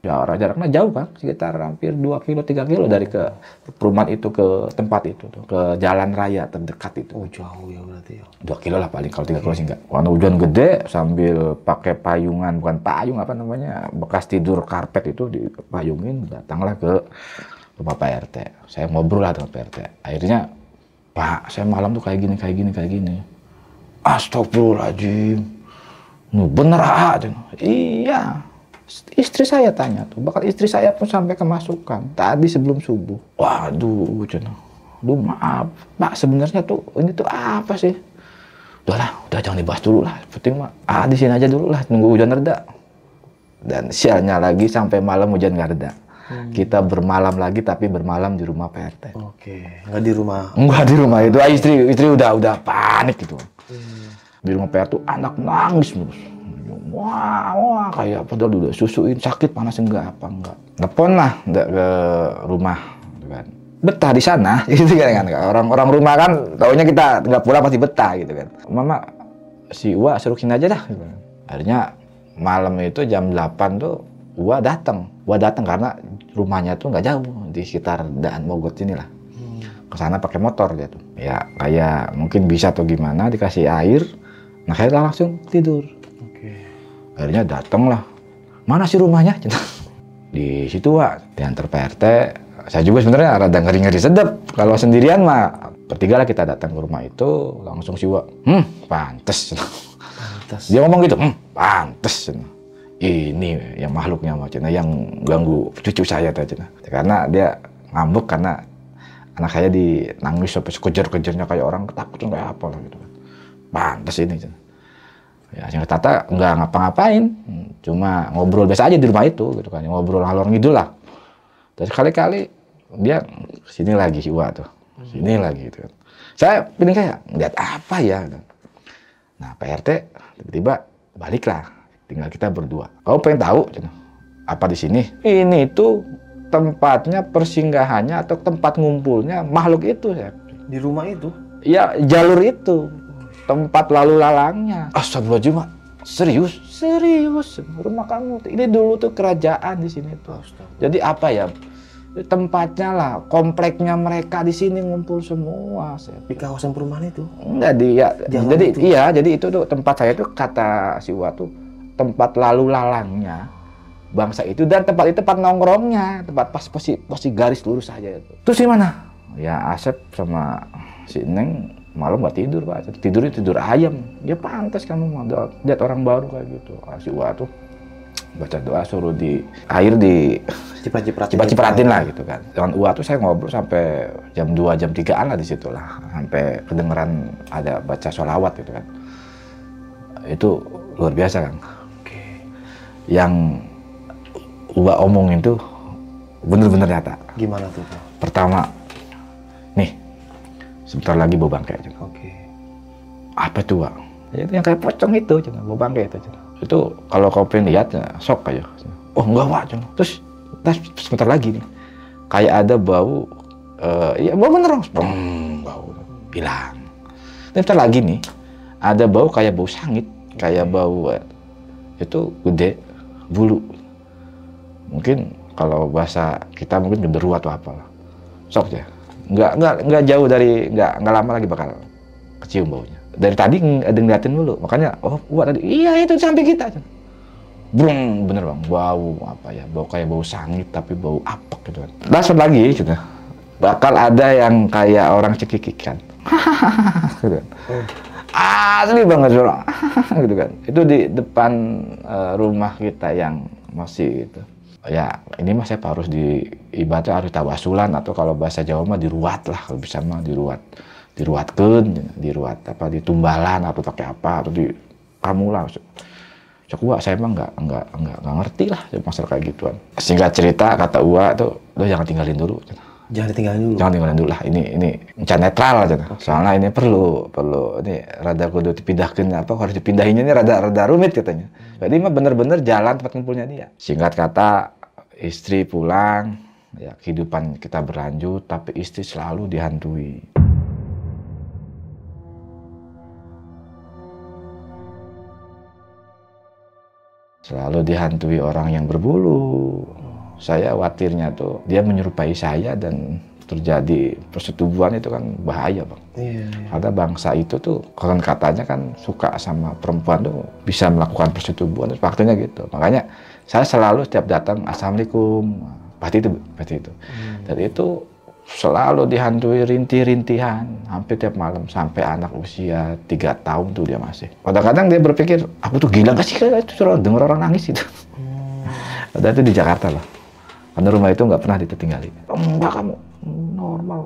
Jauh, ya, jaraknya jauh pak, sekitar hampir 2 kilo, 3 kilo dari ke perumahan itu ke tempat itu, tuh, ke jalan raya terdekat itu. Oh jauh ya berarti ya. 2 kilo lah paling, kalau 3 kilo sih iya. enggak. Karena hujan gede sambil pakai payungan, bukan payung apa namanya, bekas tidur karpet itu dipayungin, datanglah ke rumah Pak RT. Saya ngobrol lah dengan Pak RT. Akhirnya, Pak, saya malam tuh kayak gini, kayak gini, kayak gini. Astagfirullahaladzim. Nu bener ah, ah. iya. Istri saya tanya tuh, bahkan istri saya pun sampai kemasukan tadi sebelum subuh. Waduh, jenuh. Duh maaf, Pak sebenarnya tuh ini tuh apa sih? Udah lah udah jangan dibahas dulu lah. Penting mah, ah di sini aja dulu lah, nunggu hujan reda. Dan sialnya lagi sampai malam hujan gak reda. Hmm. Kita bermalam lagi tapi bermalam di rumah PRT. Oke, okay. nggak di rumah. Enggak di rumah itu istri istri udah udah panik gitu. Hmm. Di rumah PRT tuh anak nangis terus. Wah, wah kayak padahal udah susuin sakit panas enggak apa enggak. Telepon lah ke rumah gitu kan. Betah di sana [LAUGHS] gitu kan kan? Orang-orang rumah kan taunya kita enggak pulang pasti betah gitu kan. Mama si Uwa suruh sini aja dah. Gitu kan. Akhirnya malam itu jam 8 tuh gua datang gua datang karena rumahnya tuh nggak jauh di sekitar Daan Mogot inilah hmm. ke sana pakai motor dia tuh ya kayak mungkin bisa atau gimana dikasih air nah saya langsung tidur okay. akhirnya lah mana sih rumahnya [LAUGHS] di situ wa diantar PRT saya juga sebenarnya rada ngeri-ngeri sedap kalau sendirian mah bertiga lah kita datang ke rumah itu langsung siwa hmm pantes [LAUGHS] pantes dia ngomong gitu hmm pantes ini yang makhluknya mau cina yang ganggu cucu saya tadi cina karena dia ngambek karena anak saya di nangis sampai kejar-kejarnya kayak orang ketakutan kayak apa lah gitu kan pantas ini cina ya cina tata nggak ngapa-ngapain cuma ngobrol biasa aja di rumah itu gitu kan ngobrol ngalor ngidul lah terus kali-kali dia sini lagi wah tuh sini hmm. lagi gitu kan saya pilih kayak lihat apa ya nah PRT tiba-tiba baliklah Tinggal kita berdua. Kau pengen tahu apa di sini? Ini itu tempatnya persinggahannya atau tempat ngumpulnya makhluk itu ya. Di rumah itu? Ya jalur itu. Tempat lalu lalangnya. Astagfirullahaladzim, Serius? Serius. Rumah kamu. Ini dulu tuh kerajaan di sini tuh. Jadi apa ya? Tempatnya lah, kompleknya mereka di sini ngumpul semua. Di kawasan perumahan itu? Enggak, di, ya. jadi itu. iya, jadi itu tuh tempat saya tuh kata si tuh tempat lalu lalangnya bangsa itu dan tempat itu tempat nongkrongnya tempat pas posisi posisi garis lurus saja itu terus mana? ya Asep sama si Neng malam nggak tidur pak tidurnya tidur ayam ya pantas kamu lihat orang baru kayak gitu ah, si Wah tuh baca doa suruh di air di cipacipratin cipratin lah gitu kan dengan Uat tuh saya ngobrol sampai jam 2 jam 3an lah di situ lah sampai kedengeran ada baca sholawat gitu kan itu luar biasa kan yang gua omongin tuh bener-bener nyata. Gimana tuh? Pak? Pertama, nih, sebentar lagi bau bangkai. aja. Oke. Okay. Apa tuh, Wak? Ya, itu yang kayak pocong itu, cuman bau bangkai itu. Cuman. Itu kalau kau pengen lihat, ya, sok aja. Oh enggak, Wak. Cuman. Terus, sebentar lagi nih, kayak ada bau, uh, ya bau bener, Bum, bau hilang. Nah, sebentar lagi nih, ada bau kayak bau sangit, kayak bau eh, itu gede bulu mungkin kalau bahasa kita mungkin genderuwo atau apalah sok ya nggak nggak nggak jauh dari nggak nggak lama lagi bakal kecium baunya dari tadi ada ngeliatin dulu makanya oh buat tadi iya itu samping kita brung bener bang bau apa ya bau kayak bau sangit tapi bau apek gitu kan dasar lagi gitu bakal ada yang kayak orang cekikikan [LAUGHS] gitu asli ah, banget suara, [LAUGHS] gitu kan itu di depan uh, rumah kita yang masih itu ya ini masih harus di ibadah harus tawasulan atau kalau bahasa Jawa mah diruat lah kalau bisa mah diruat diruatkan diruat apa ditumbalan atau pakai apa atau di kamu lah cok uak saya emang nggak nggak nggak ngerti lah masalah kayak gituan sehingga cerita kata uak tuh lo jangan tinggalin dulu jangan ditinggalin dulu jangan ditinggalin dulu lah ini ini jangan netral aja okay. soalnya ini perlu perlu ini rada kudu dipindahkan apa harus dipindahinnya ini rada rada rumit katanya jadi mah bener-bener jalan tempat kumpulnya dia singkat kata istri pulang ya kehidupan kita berlanjut tapi istri selalu dihantui selalu dihantui orang yang berbulu saya khawatirnya tuh dia menyerupai saya dan terjadi persetubuhan itu kan bahaya bang. Iya, iya. Ada bangsa itu tuh kalau katanya kan suka sama perempuan tuh bisa melakukan persetubuhan, faktanya gitu. Makanya saya selalu setiap datang assalamualaikum pasti itu pasti itu. Hmm. Dan itu selalu dihantui rintih-rintihan hampir tiap malam sampai anak usia tiga tahun tuh dia masih. Kadang-kadang dia berpikir aku tuh gila gak sih kayak itu dengar orang nangis itu. Hmm. Dan itu di Jakarta lah. Karena rumah itu nggak pernah ditinggali. Enggak kamu, normal.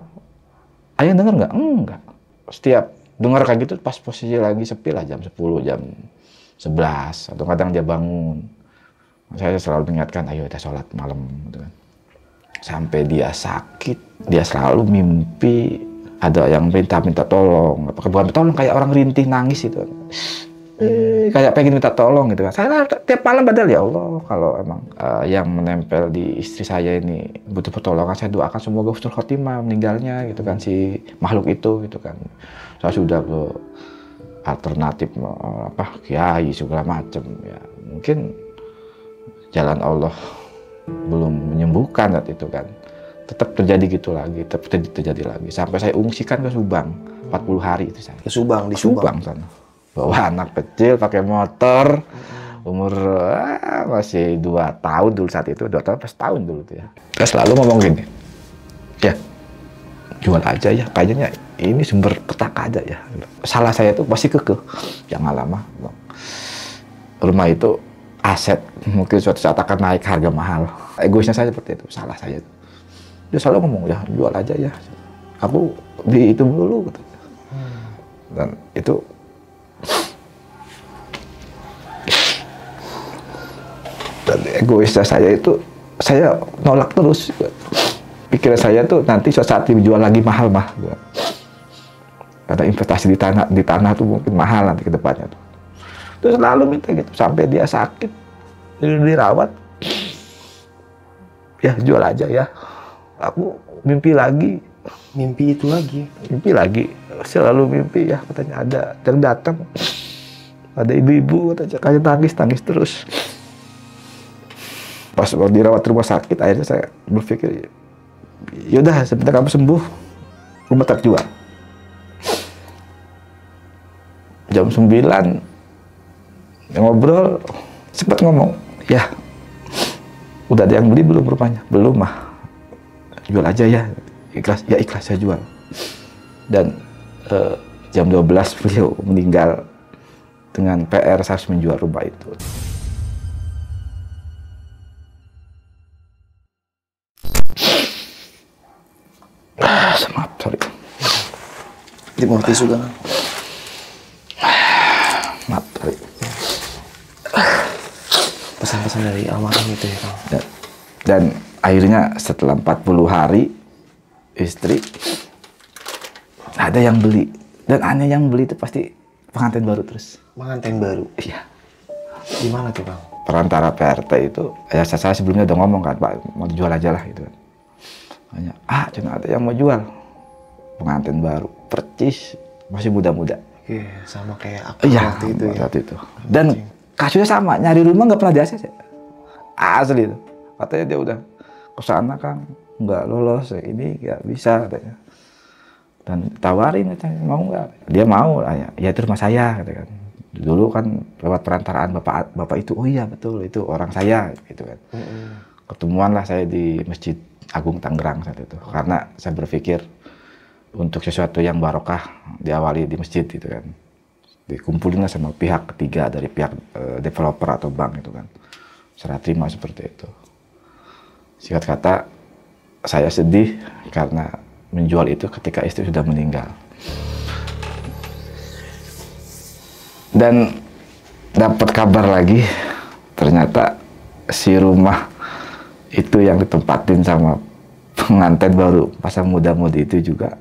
Ayah dengar nggak? Enggak. Setiap dengar kayak gitu pas posisi lagi sepi lah jam 10, jam 11. Atau kadang dia bangun. Saya selalu mengingatkan, ayo kita sholat malam. Gitu kan. Sampai dia sakit, dia selalu mimpi ada yang minta minta tolong. Apakah bukan tolong kayak orang rintih nangis itu Hmm. kayak pengen minta tolong gitu kan. Saya tiap malam badal ya Allah kalau emang uh, yang menempel di istri saya ini butuh pertolongan saya doakan semoga husnul khotimah meninggalnya gitu kan si makhluk itu gitu kan. Saya sudah ke alternatif apa kiai segala macam ya. Mungkin jalan Allah belum menyembuhkan saat itu kan. Tetap terjadi gitu lagi, tetap terjadi, terjadi lagi sampai saya ungsikan ke Subang 40 hari itu saya. Ke Subang di Subang. Subang sana bawa anak kecil pakai motor umur ah, masih dua tahun dulu saat itu dua tahun pas tahun dulu tuh ya terus selalu ngomong gini ya jual aja ya kayaknya ini sumber petaka aja ya salah saya itu pasti kekeh jangan lama dong. rumah itu aset mungkin suatu saat akan naik harga mahal egoisnya saya seperti itu salah saya itu dia selalu ngomong ya jual aja ya aku di itu dulu gitu. Hmm. dan itu egoisnya saya itu saya nolak terus pikiran saya tuh nanti suatu saat dijual lagi mahal mah karena investasi di tanah di tanah tuh mungkin mahal nanti ke depannya tuh terus selalu minta gitu sampai dia sakit dirawat ya jual aja ya aku mimpi lagi mimpi itu lagi mimpi lagi selalu mimpi ya katanya ada yang datang ada ibu-ibu katanya kayak tangis nangis terus pas dirawat rumah sakit akhirnya saya berpikir yaudah sebentar kamu sembuh rumah tak jual jam 9 ngobrol sempat ngomong ya udah ada yang beli belum rupanya belum mah jual aja ya ikhlas ya ikhlas saya jual dan eh, jam 12 beliau meninggal dengan PR saya harus menjual rumah itu. Timothy ya, sudah. Maaf, tapi pesan-pesan dari almarhum itu ya Kang. Dan, ya. dan akhirnya setelah 40 hari istri ada yang beli dan hanya yang beli itu pasti pengantin baru terus. Pengantin baru. Iya. Gimana tuh Bang? Perantara PRT itu, ya saya sebelumnya udah ngomong kan Pak, mau jual aja lah gitu kan. Hanya, ah cuma ada yang mau jual pengantin baru, percis masih muda-muda. Iya, sama kayak aku ya, waktu itu ya. Waktu itu. Dan kasusnya sama, nyari rumah nggak pernah di ACC. Ya? Asli itu. Katanya dia udah ke sana kan nggak lolos, ini nggak bisa katanya. Dan tawarin katanya, mau nggak? Dia mau, ya, ya itu rumah saya katanya. Kan. Dulu kan lewat perantaraan bapak bapak itu, oh iya betul itu orang saya gitu kan. Mm -hmm. Ketemuan lah saya di masjid Agung Tangerang saat itu, karena saya berpikir untuk sesuatu yang barokah diawali di masjid gitu kan dikumpulinlah sama pihak ketiga dari pihak uh, developer atau bank itu kan serah terima seperti itu singkat kata saya sedih karena menjual itu ketika istri sudah meninggal dan dapat kabar lagi ternyata si rumah itu yang ditempatin sama pengantin baru pasang muda muda itu juga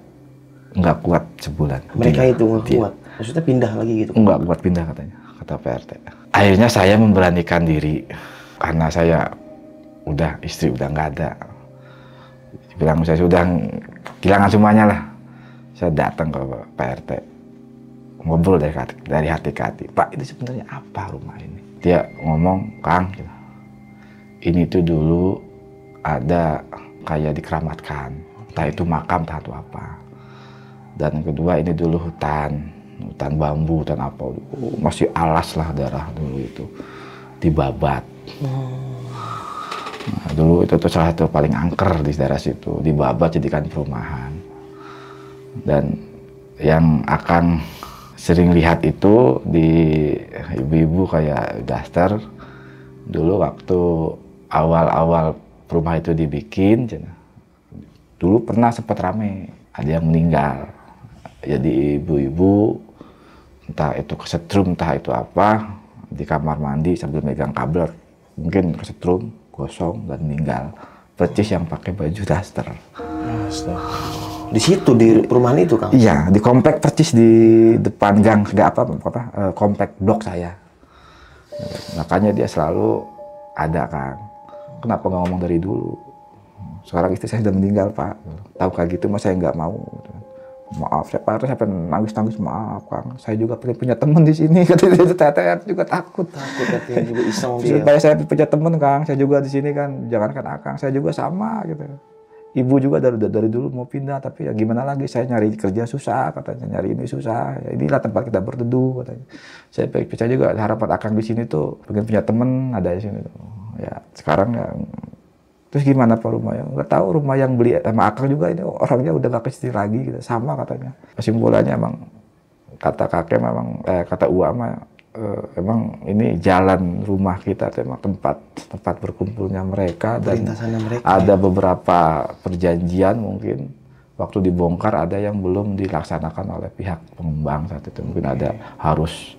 nggak kuat sebulan. Mereka dia, itu nggak iya. kuat. Maksudnya pindah lagi gitu? Nggak kuat pindah katanya, kata PRT. Akhirnya saya memberanikan diri karena saya udah istri udah nggak ada. Bilang saya sudah kehilangan semuanya lah. Saya datang ke PRT ngobrol dari hati, dari hati ke hati. Pak itu sebenarnya apa rumah ini? Dia ngomong Kang, ini tuh dulu ada kayak dikeramatkan. Entah itu makam, entah apa dan kedua ini dulu hutan hutan bambu hutan apa masih alas lah darah dulu itu dibabat babat nah, dulu itu tuh salah satu paling angker di daerah situ dibabat jadikan perumahan dan yang akan sering lihat itu di ibu-ibu kayak daster dulu waktu awal-awal perumahan itu dibikin dulu pernah sempat rame ada yang meninggal jadi ibu-ibu entah itu kesetrum entah itu apa di kamar mandi sambil megang kabel mungkin kesetrum gosong dan meninggal percis yang pakai baju daster di situ di perumahan itu kang iya di komplek percis di depan gang gak apa apa komplek eh, blok saya makanya dia selalu ada kang kenapa nggak ngomong dari dulu sekarang istri saya sudah meninggal pak tahu kayak gitu mas saya nggak mau maaf saya Pak saya sampai nangis nangis maaf Kang saya juga pengen punya teman di sini [LAUGHS] katanya RT juga takut takut katanya juga iseng supaya saya punya teman Kang saya juga di sini kan jangankan Akang saya juga sama gitu ibu juga dari dari dulu mau pindah tapi ya gimana lagi saya nyari kerja susah katanya nyari ini susah ya inilah tempat kita berteduh katanya saya percaya juga harapan akang di sini tuh pengen punya teman ada di sini tuh ya sekarang ya Terus gimana Pak rumah yang nggak tahu rumah yang beli sama Akang juga ini orangnya udah nggak kecil lagi gitu. Sama katanya. Kesimpulannya emang kata kakek memang eh, kata Uama eh, emang ini jalan rumah kita tuh tempat tempat berkumpulnya mereka dan mereka, ada ya. beberapa perjanjian mungkin waktu dibongkar ada yang belum dilaksanakan oleh pihak pengembang saat itu mungkin okay. ada harus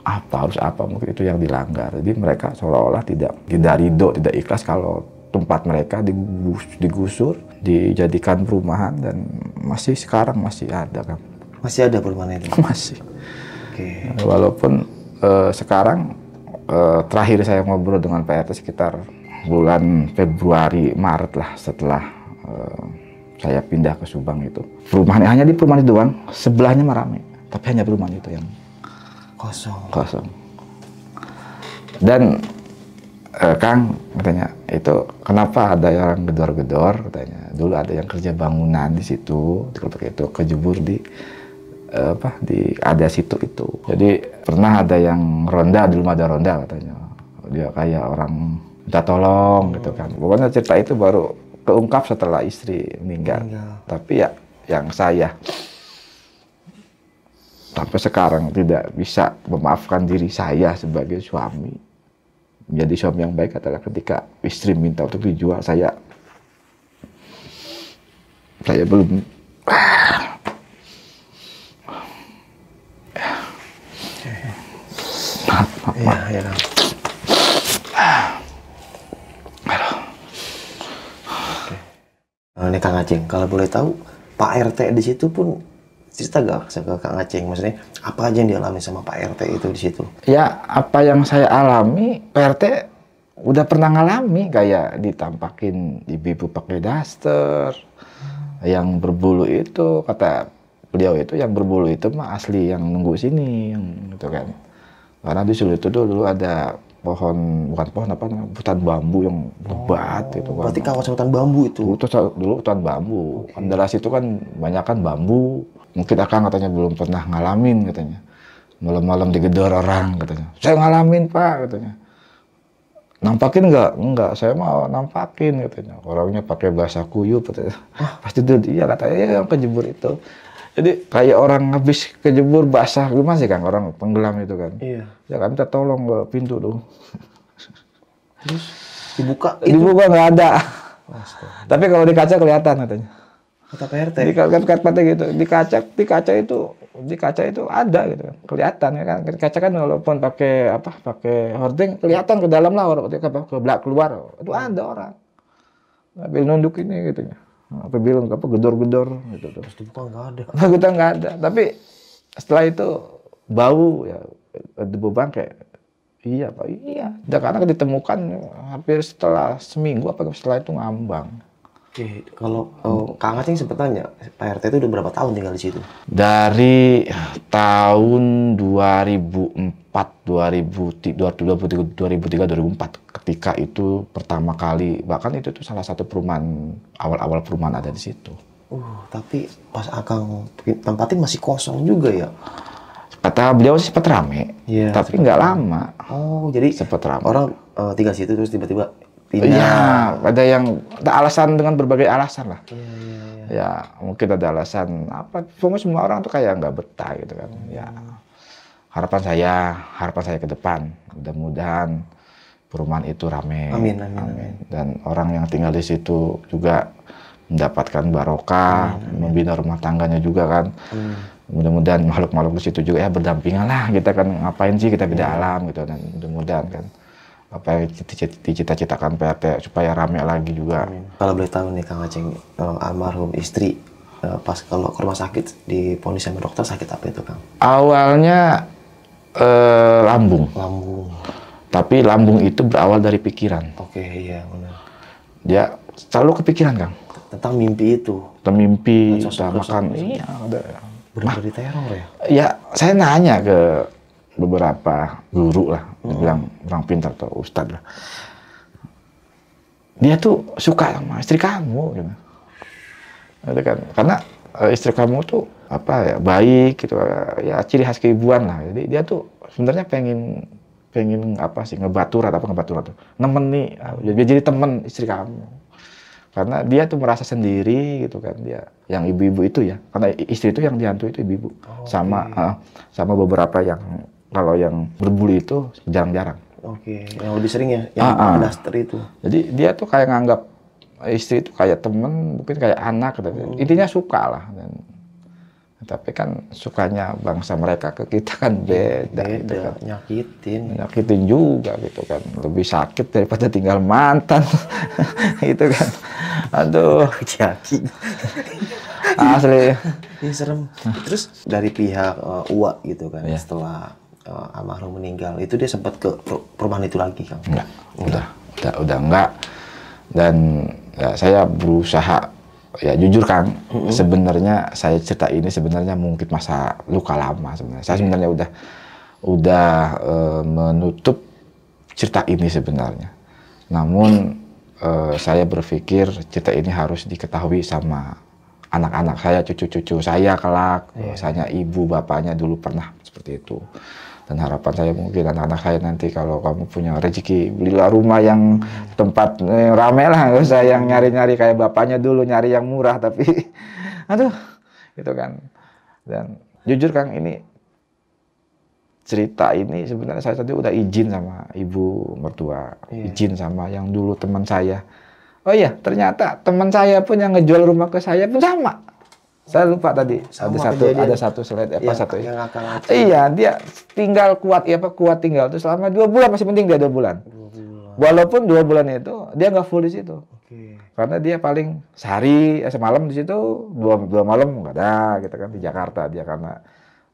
apa harus apa mungkin itu yang dilanggar jadi mereka seolah-olah tidak tidak ridho tidak ikhlas kalau tempat mereka digus, digusur, dijadikan perumahan dan masih sekarang masih ada kan. Masih ada perumahan itu. [LAUGHS] Masih. Oke. Okay. Walaupun uh, sekarang uh, terakhir saya ngobrol dengan Pak RT sekitar bulan Februari Maret lah setelah uh, saya pindah ke Subang itu. Perumahan hanya di perumahan itu doang, sebelahnya merame, tapi hanya perumahan itu yang kosong. Kosong. Dan e, Kang katanya itu kenapa ada orang gedor-gedor katanya dulu ada yang kerja bangunan di situ di kelompok itu kejubur di e, apa di ada situ itu jadi pernah ada yang ronda di rumah ada ronda katanya dia kayak orang minta tolong gitu kan pokoknya cerita itu baru keungkap setelah istri meninggal, tapi ya yang saya tapi sekarang tidak bisa memaafkan diri saya sebagai suami menjadi suami yang baik adalah ketika istri minta untuk dijual saya saya belum Ya, ya. Nah, ini Kang Aceh, kalau boleh tahu Pak RT di situ pun cerita gak ke Kak Ngaceng? Maksudnya apa aja yang dialami sama Pak RT itu di situ? Ya apa yang saya alami, Pak RT udah pernah ngalami kayak ditampakin ibu-ibu pakai daster yang berbulu itu kata beliau itu yang berbulu itu mah asli yang nunggu sini yang gitu kan karena di sulit itu dulu, ada pohon bukan pohon apa hutan bambu yang lebat oh, gitu kan. Berarti kawasan hutan bambu itu. Dulu, dulu hutan bambu. Okay. Daerah situ kan banyak kan bambu mungkin akang katanya belum pernah ngalamin katanya malam-malam digedor orang katanya saya ngalamin pak katanya nampakin nggak nggak saya mau nampakin katanya orangnya pakai bahasa kuyu katanya ah, [LAUGHS] pasti itu dia iya, katanya ya yang kejebur itu jadi kayak orang habis kejebur basah gimana sih kan orang penggelam itu kan iya ya kan minta tolong ke pintu tuh terus dibuka dibuka nggak ada Astaga. tapi kalau di kaca kelihatan katanya Otak RT. Di kan, gitu. Di kaca, di kaca itu di kaca itu ada gitu kelihatan ya kan kaca kan walaupun pakai apa pakai hording kelihatan ke dalam lah orang ketika ke belak keluar itu ada orang tapi nunduk ini gitu ya apa bilang apa gedor-gedor gitu tuh pasti bukan nggak ada nah, [LAUGHS] kita nggak ada tapi setelah itu bau ya debu kayak iya pak iya dan karena ditemukan hampir setelah seminggu apa setelah itu ngambang Oke, kalau oh, Kang Aceh sempat tanya, Pak RT itu udah berapa tahun tinggal di situ? Dari tahun 2004, 2000, 2003, 2003, 2004, ketika itu pertama kali, bahkan itu tuh salah satu perumahan awal-awal perumahan ada di situ. Uh, tapi pas Akang tempatin masih kosong juga ya? Kata beliau sih sempat rame, ya, tapi nggak lama. Oh, jadi sempat rame. Orang uh, tinggal situ terus tiba-tiba Iya, ada yang alasan dengan berbagai alasan lah. Iya, iya, iya. Ya, mungkin ada alasan apa? Pokoknya semua orang tuh kayak nggak betah gitu kan. Hmm. Ya, harapan saya, harapan saya ke depan, mudah-mudahan perumahan itu rame. Amin, amin, amin. amin. Dan orang yang tinggal di situ juga mendapatkan barokah, membina rumah tangganya juga kan. Amin. Mudah-mudahan makhluk-makhluk di situ juga ya berdampingan lah. Kita kan ngapain sih kita beda iya. alam gitu dan mudah-mudahan kan apa yang dicita-citakan PRT supaya rame lagi juga. Amin. Kalau boleh tahu nih Kang Aceng, uh, eh, almarhum istri uh, pas kalau ke rumah sakit di ponis sama dokter sakit apa itu Kang? Awalnya uh, lambung. Lambung. Tapi lambung itu berawal dari pikiran. Oke, okay, iya benar. Dia selalu kepikiran Kang. Tentang mimpi itu. Tentang mimpi, tentang makan. Iya, ada. Benar-benar ya? Ya, saya nanya ke beberapa guru lah, hmm. bilang orang pintar atau ustad lah. Dia tuh suka sama istri kamu, gitu. Itu kan, karena eh, istri kamu tuh apa ya baik gitu eh, ya ciri khas keibuan lah jadi dia tuh sebenarnya pengen pengen apa sih ngebaturat apa ngebaturat tuh eh, nih jadi jadi temen istri kamu karena dia tuh merasa sendiri gitu kan dia yang ibu-ibu itu ya karena istri itu yang dihantu itu ibu-ibu oh, sama okay. uh, sama beberapa yang kalau yang berbulu itu jarang-jarang. Oke, okay. yang lebih sering ya, yang -uh. Ah, ah. daster itu. Jadi dia tuh kayak nganggap istri itu kayak temen, mungkin kayak anak, hmm. intinya suka lah. Dan, tapi kan sukanya bangsa mereka ke kita kan iya, beda. Beda, gitu kan. nyakitin. Nyakitin juga gitu kan, lebih sakit daripada tinggal mantan, [LAUGHS] gitu kan. Aduh. [LAUGHS] Jaki. Asli. Ini serem. Terus dari pihak uh, eh, UA gitu kan, yeah. setelah uh, almarhum meninggal itu dia sempat ke perumahan itu lagi kang. Enggak, udah, udah, udah enggak. Dan ya, saya berusaha ya jujur Kang, mm -hmm. sebenarnya saya cerita ini sebenarnya mungkin masa luka lama sebenarnya. Saya iya. sebenarnya udah udah uh, menutup cerita ini sebenarnya. Namun uh, saya berpikir cerita ini harus diketahui sama anak-anak saya, cucu-cucu saya kelak, yeah. misalnya ibu bapaknya dulu pernah seperti itu dan harapan saya mungkin anak-anak saya nanti kalau kamu punya rezeki belilah rumah yang tempat yang eh, rame lah nggak usah yang nyari-nyari kayak bapaknya dulu nyari yang murah tapi [LAUGHS] aduh gitu kan dan jujur Kang ini cerita ini sebenarnya saya tadi udah izin sama ibu mertua yeah. izin sama yang dulu teman saya oh iya ternyata teman saya pun yang ngejual rumah ke saya pun sama saya lupa tadi Sama ada satu kejadian. ada satu slide apa iya, ya? yang, satu yang Iya dia tinggal kuat ya apa kuat tinggal itu selama dua bulan masih penting dia dua bulan. Dua bulan. Walaupun dua bulan itu dia nggak full di situ. Okay. Karena dia paling sehari eh, semalam di situ dua dua malam nggak ada kita gitu kan di Jakarta dia karena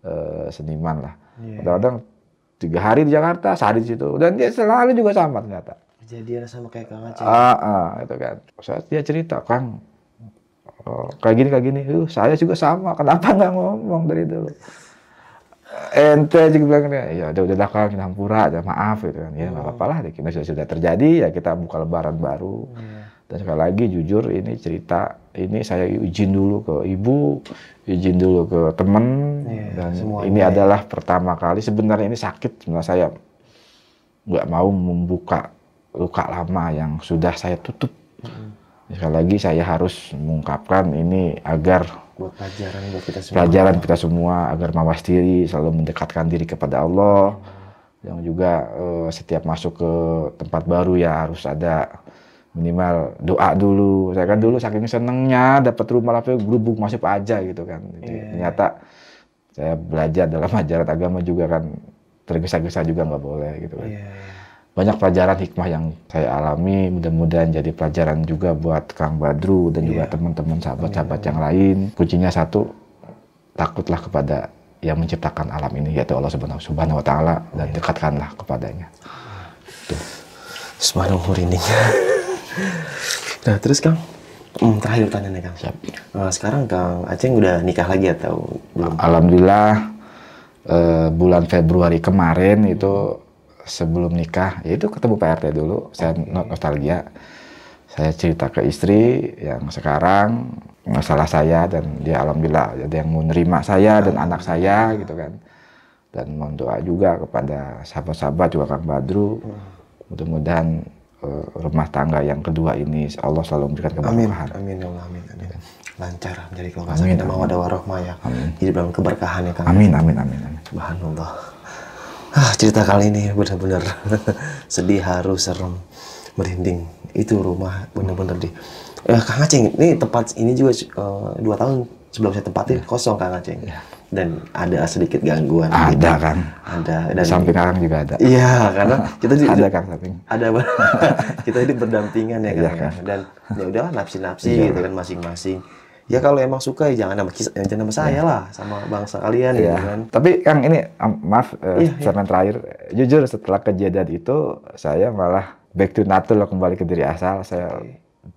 eh, seniman lah. Iya. Kadang-kadang yeah. tiga hari di Jakarta sehari di situ dan dia selalu juga sama ternyata Jadi dia sama kayak Kang Aceh. Ah, ah, itu kan. Saat dia cerita, Kang, oh, kayak gini kayak gini uh, saya juga sama kenapa nggak ngomong dari dulu ente juga bilang ya udah udah kang hampura ya maaf gitu kan ya nggak oh. apa-apa lah kita sudah sudah terjadi ya kita buka lebaran baru iya. dan sekali lagi jujur ini cerita ini saya izin dulu ke ibu izin dulu ke temen iya, ya, dan ini adalah pertama kali sebenarnya ini sakit sebenarnya saya nggak mau membuka luka lama yang sudah saya tutup sekali lagi saya harus mengungkapkan ini agar buat pelajaran buat kita semua. Pelajaran kita semua agar mawas diri, selalu mendekatkan diri kepada Allah. yang juga uh, setiap masuk ke tempat baru ya harus ada minimal doa dulu. Saya kan dulu saking senengnya dapat rumah tapi gerubuk masuk aja gitu kan. Jadi, yeah. Ternyata saya belajar dalam ajaran agama juga kan tergesa-gesa juga nggak boleh gitu kan. Yeah banyak pelajaran hikmah yang saya alami mudah-mudahan jadi pelajaran juga buat Kang Badru dan yeah. juga iya. teman-teman sahabat-sahabat yang lain kuncinya satu takutlah kepada yang menciptakan alam ini yaitu Allah Subhanahu wa taala dan dekatkanlah kepadanya. Tuh. Subhanallah nah, terus Kang, hmm, terakhir tanya nih Kang. Siap. Uh, sekarang Kang Aceh udah nikah lagi atau belum? Alhamdulillah uh, bulan Februari kemarin itu sebelum nikah ya itu ketemu PRT dulu saya nostalgia saya cerita ke istri yang sekarang masalah saya dan dia alhamdulillah jadi yang menerima saya dan anak saya gitu kan dan mohon doa juga kepada sahabat-sahabat juga Kang Badru mudah-mudahan eh, rumah tangga yang kedua ini Allah selalu memberikan keberkahan amin amin ya Allah amin amin lancar menjadi keluarga mau ada warahmah ya amin. jadi dalam keberkahan ya Kang amin amin amin amin subhanallah ah, cerita kali ini benar-benar [LAUGHS] sedih haru serem merinding itu rumah benar-benar di eh, Kang Aceng ini tempat ini juga uh, dua tahun sebelum saya tempatin ya. kosong Kang aceh ya. dan ada sedikit gangguan ada gitu. kan ada dan samping Kang juga ada iya karena [LAUGHS] kita juga ada Kang samping ada [LAUGHS] kita ini berdampingan ya kan? dan ya udahlah napsi-napsi ya. gitu kan masing-masing ya kalau emang suka ya jangan nama jangan nama saya iya. lah sama bangsa kalian ya. kan. Tapi Kang ini maaf uh, terakhir jujur setelah kejadian itu saya malah back to natural kembali ke diri asal saya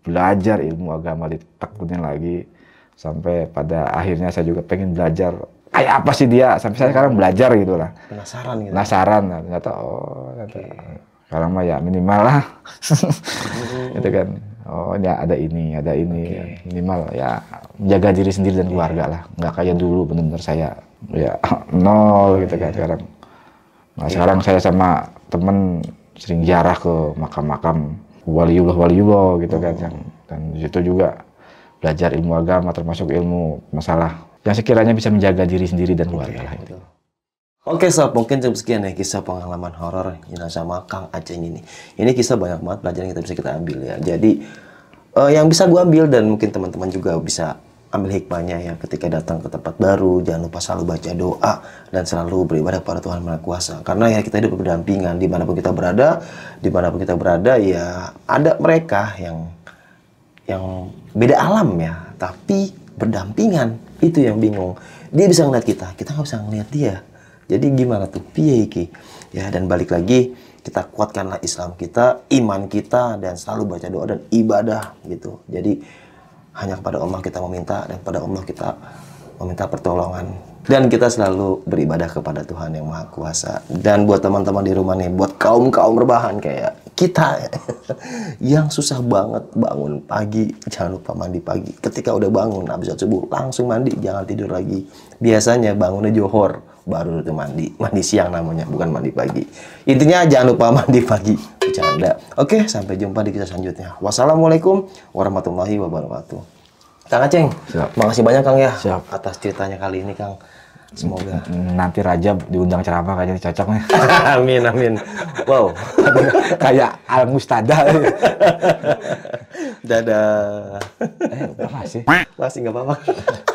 belajar ilmu agama ditekunin lagi sampai pada akhirnya saya juga pengen belajar kayak apa sih dia sampai saya sekarang belajar gitu lah penasaran gitu penasaran ternyata oh ternyata okay. kalau mah ya minimal lah [LAUGHS] itu kan oh ya ada ini ada ini okay. minimal ya menjaga diri sendiri dan iya. keluarga lah nggak kayak dulu benar-benar saya ya [LAUGHS] nol gitu kan iya. sekarang nah iya. sekarang saya sama temen sering jarah ke makam-makam waliullah waliullah gitu kan oh. yang dan situ juga belajar ilmu agama termasuk ilmu masalah yang sekiranya bisa menjaga diri sendiri dan keluarga lah itu. Oke okay, sob, mungkin cukup sekian ya kisah pengalaman horor yang sama Kang Aceh ini. Ini kisah banyak banget pelajaran yang kita bisa kita ambil ya. Jadi uh, yang bisa gue ambil dan mungkin teman-teman juga bisa ambil hikmahnya ya ketika datang ke tempat baru jangan lupa selalu baca doa dan selalu beribadah kepada Tuhan Maha Kuasa karena ya kita hidup berdampingan dimanapun kita berada dimanapun kita berada ya ada mereka yang yang beda alam ya tapi berdampingan itu yang bingung dia bisa ngeliat kita kita nggak bisa ngeliat dia jadi gimana tuh? Piye iki? Ya dan balik lagi kita kuatkanlah Islam kita, iman kita dan selalu baca doa dan ibadah gitu. Jadi hanya kepada Allah kita meminta dan kepada Allah kita meminta pertolongan dan kita selalu beribadah kepada Tuhan yang Maha Kuasa. Dan buat teman-teman di rumah nih, buat kaum-kaum rebahan kayak kita [LAUGHS] yang susah banget bangun pagi, jangan lupa mandi pagi. Ketika udah bangun, habis subuh langsung mandi, jangan tidur lagi. Biasanya bangunnya johor baru itu mandi mandi siang namanya bukan mandi pagi intinya jangan lupa [LAUGHS] mandi pagi bercanda oke sampai jumpa di kita selanjutnya wassalamualaikum warahmatullahi wabarakatuh Kang Aceng Siap. makasih banyak Kang ya Siap. atas ceritanya kali ini Kang Semoga nanti Raja diundang ceramah kayaknya cocok nih. [LAUGHS] amin amin. Wow, [LAUGHS] kayak Al Mustada. Dadah. Eh, masih. Masih nggak apa-apa.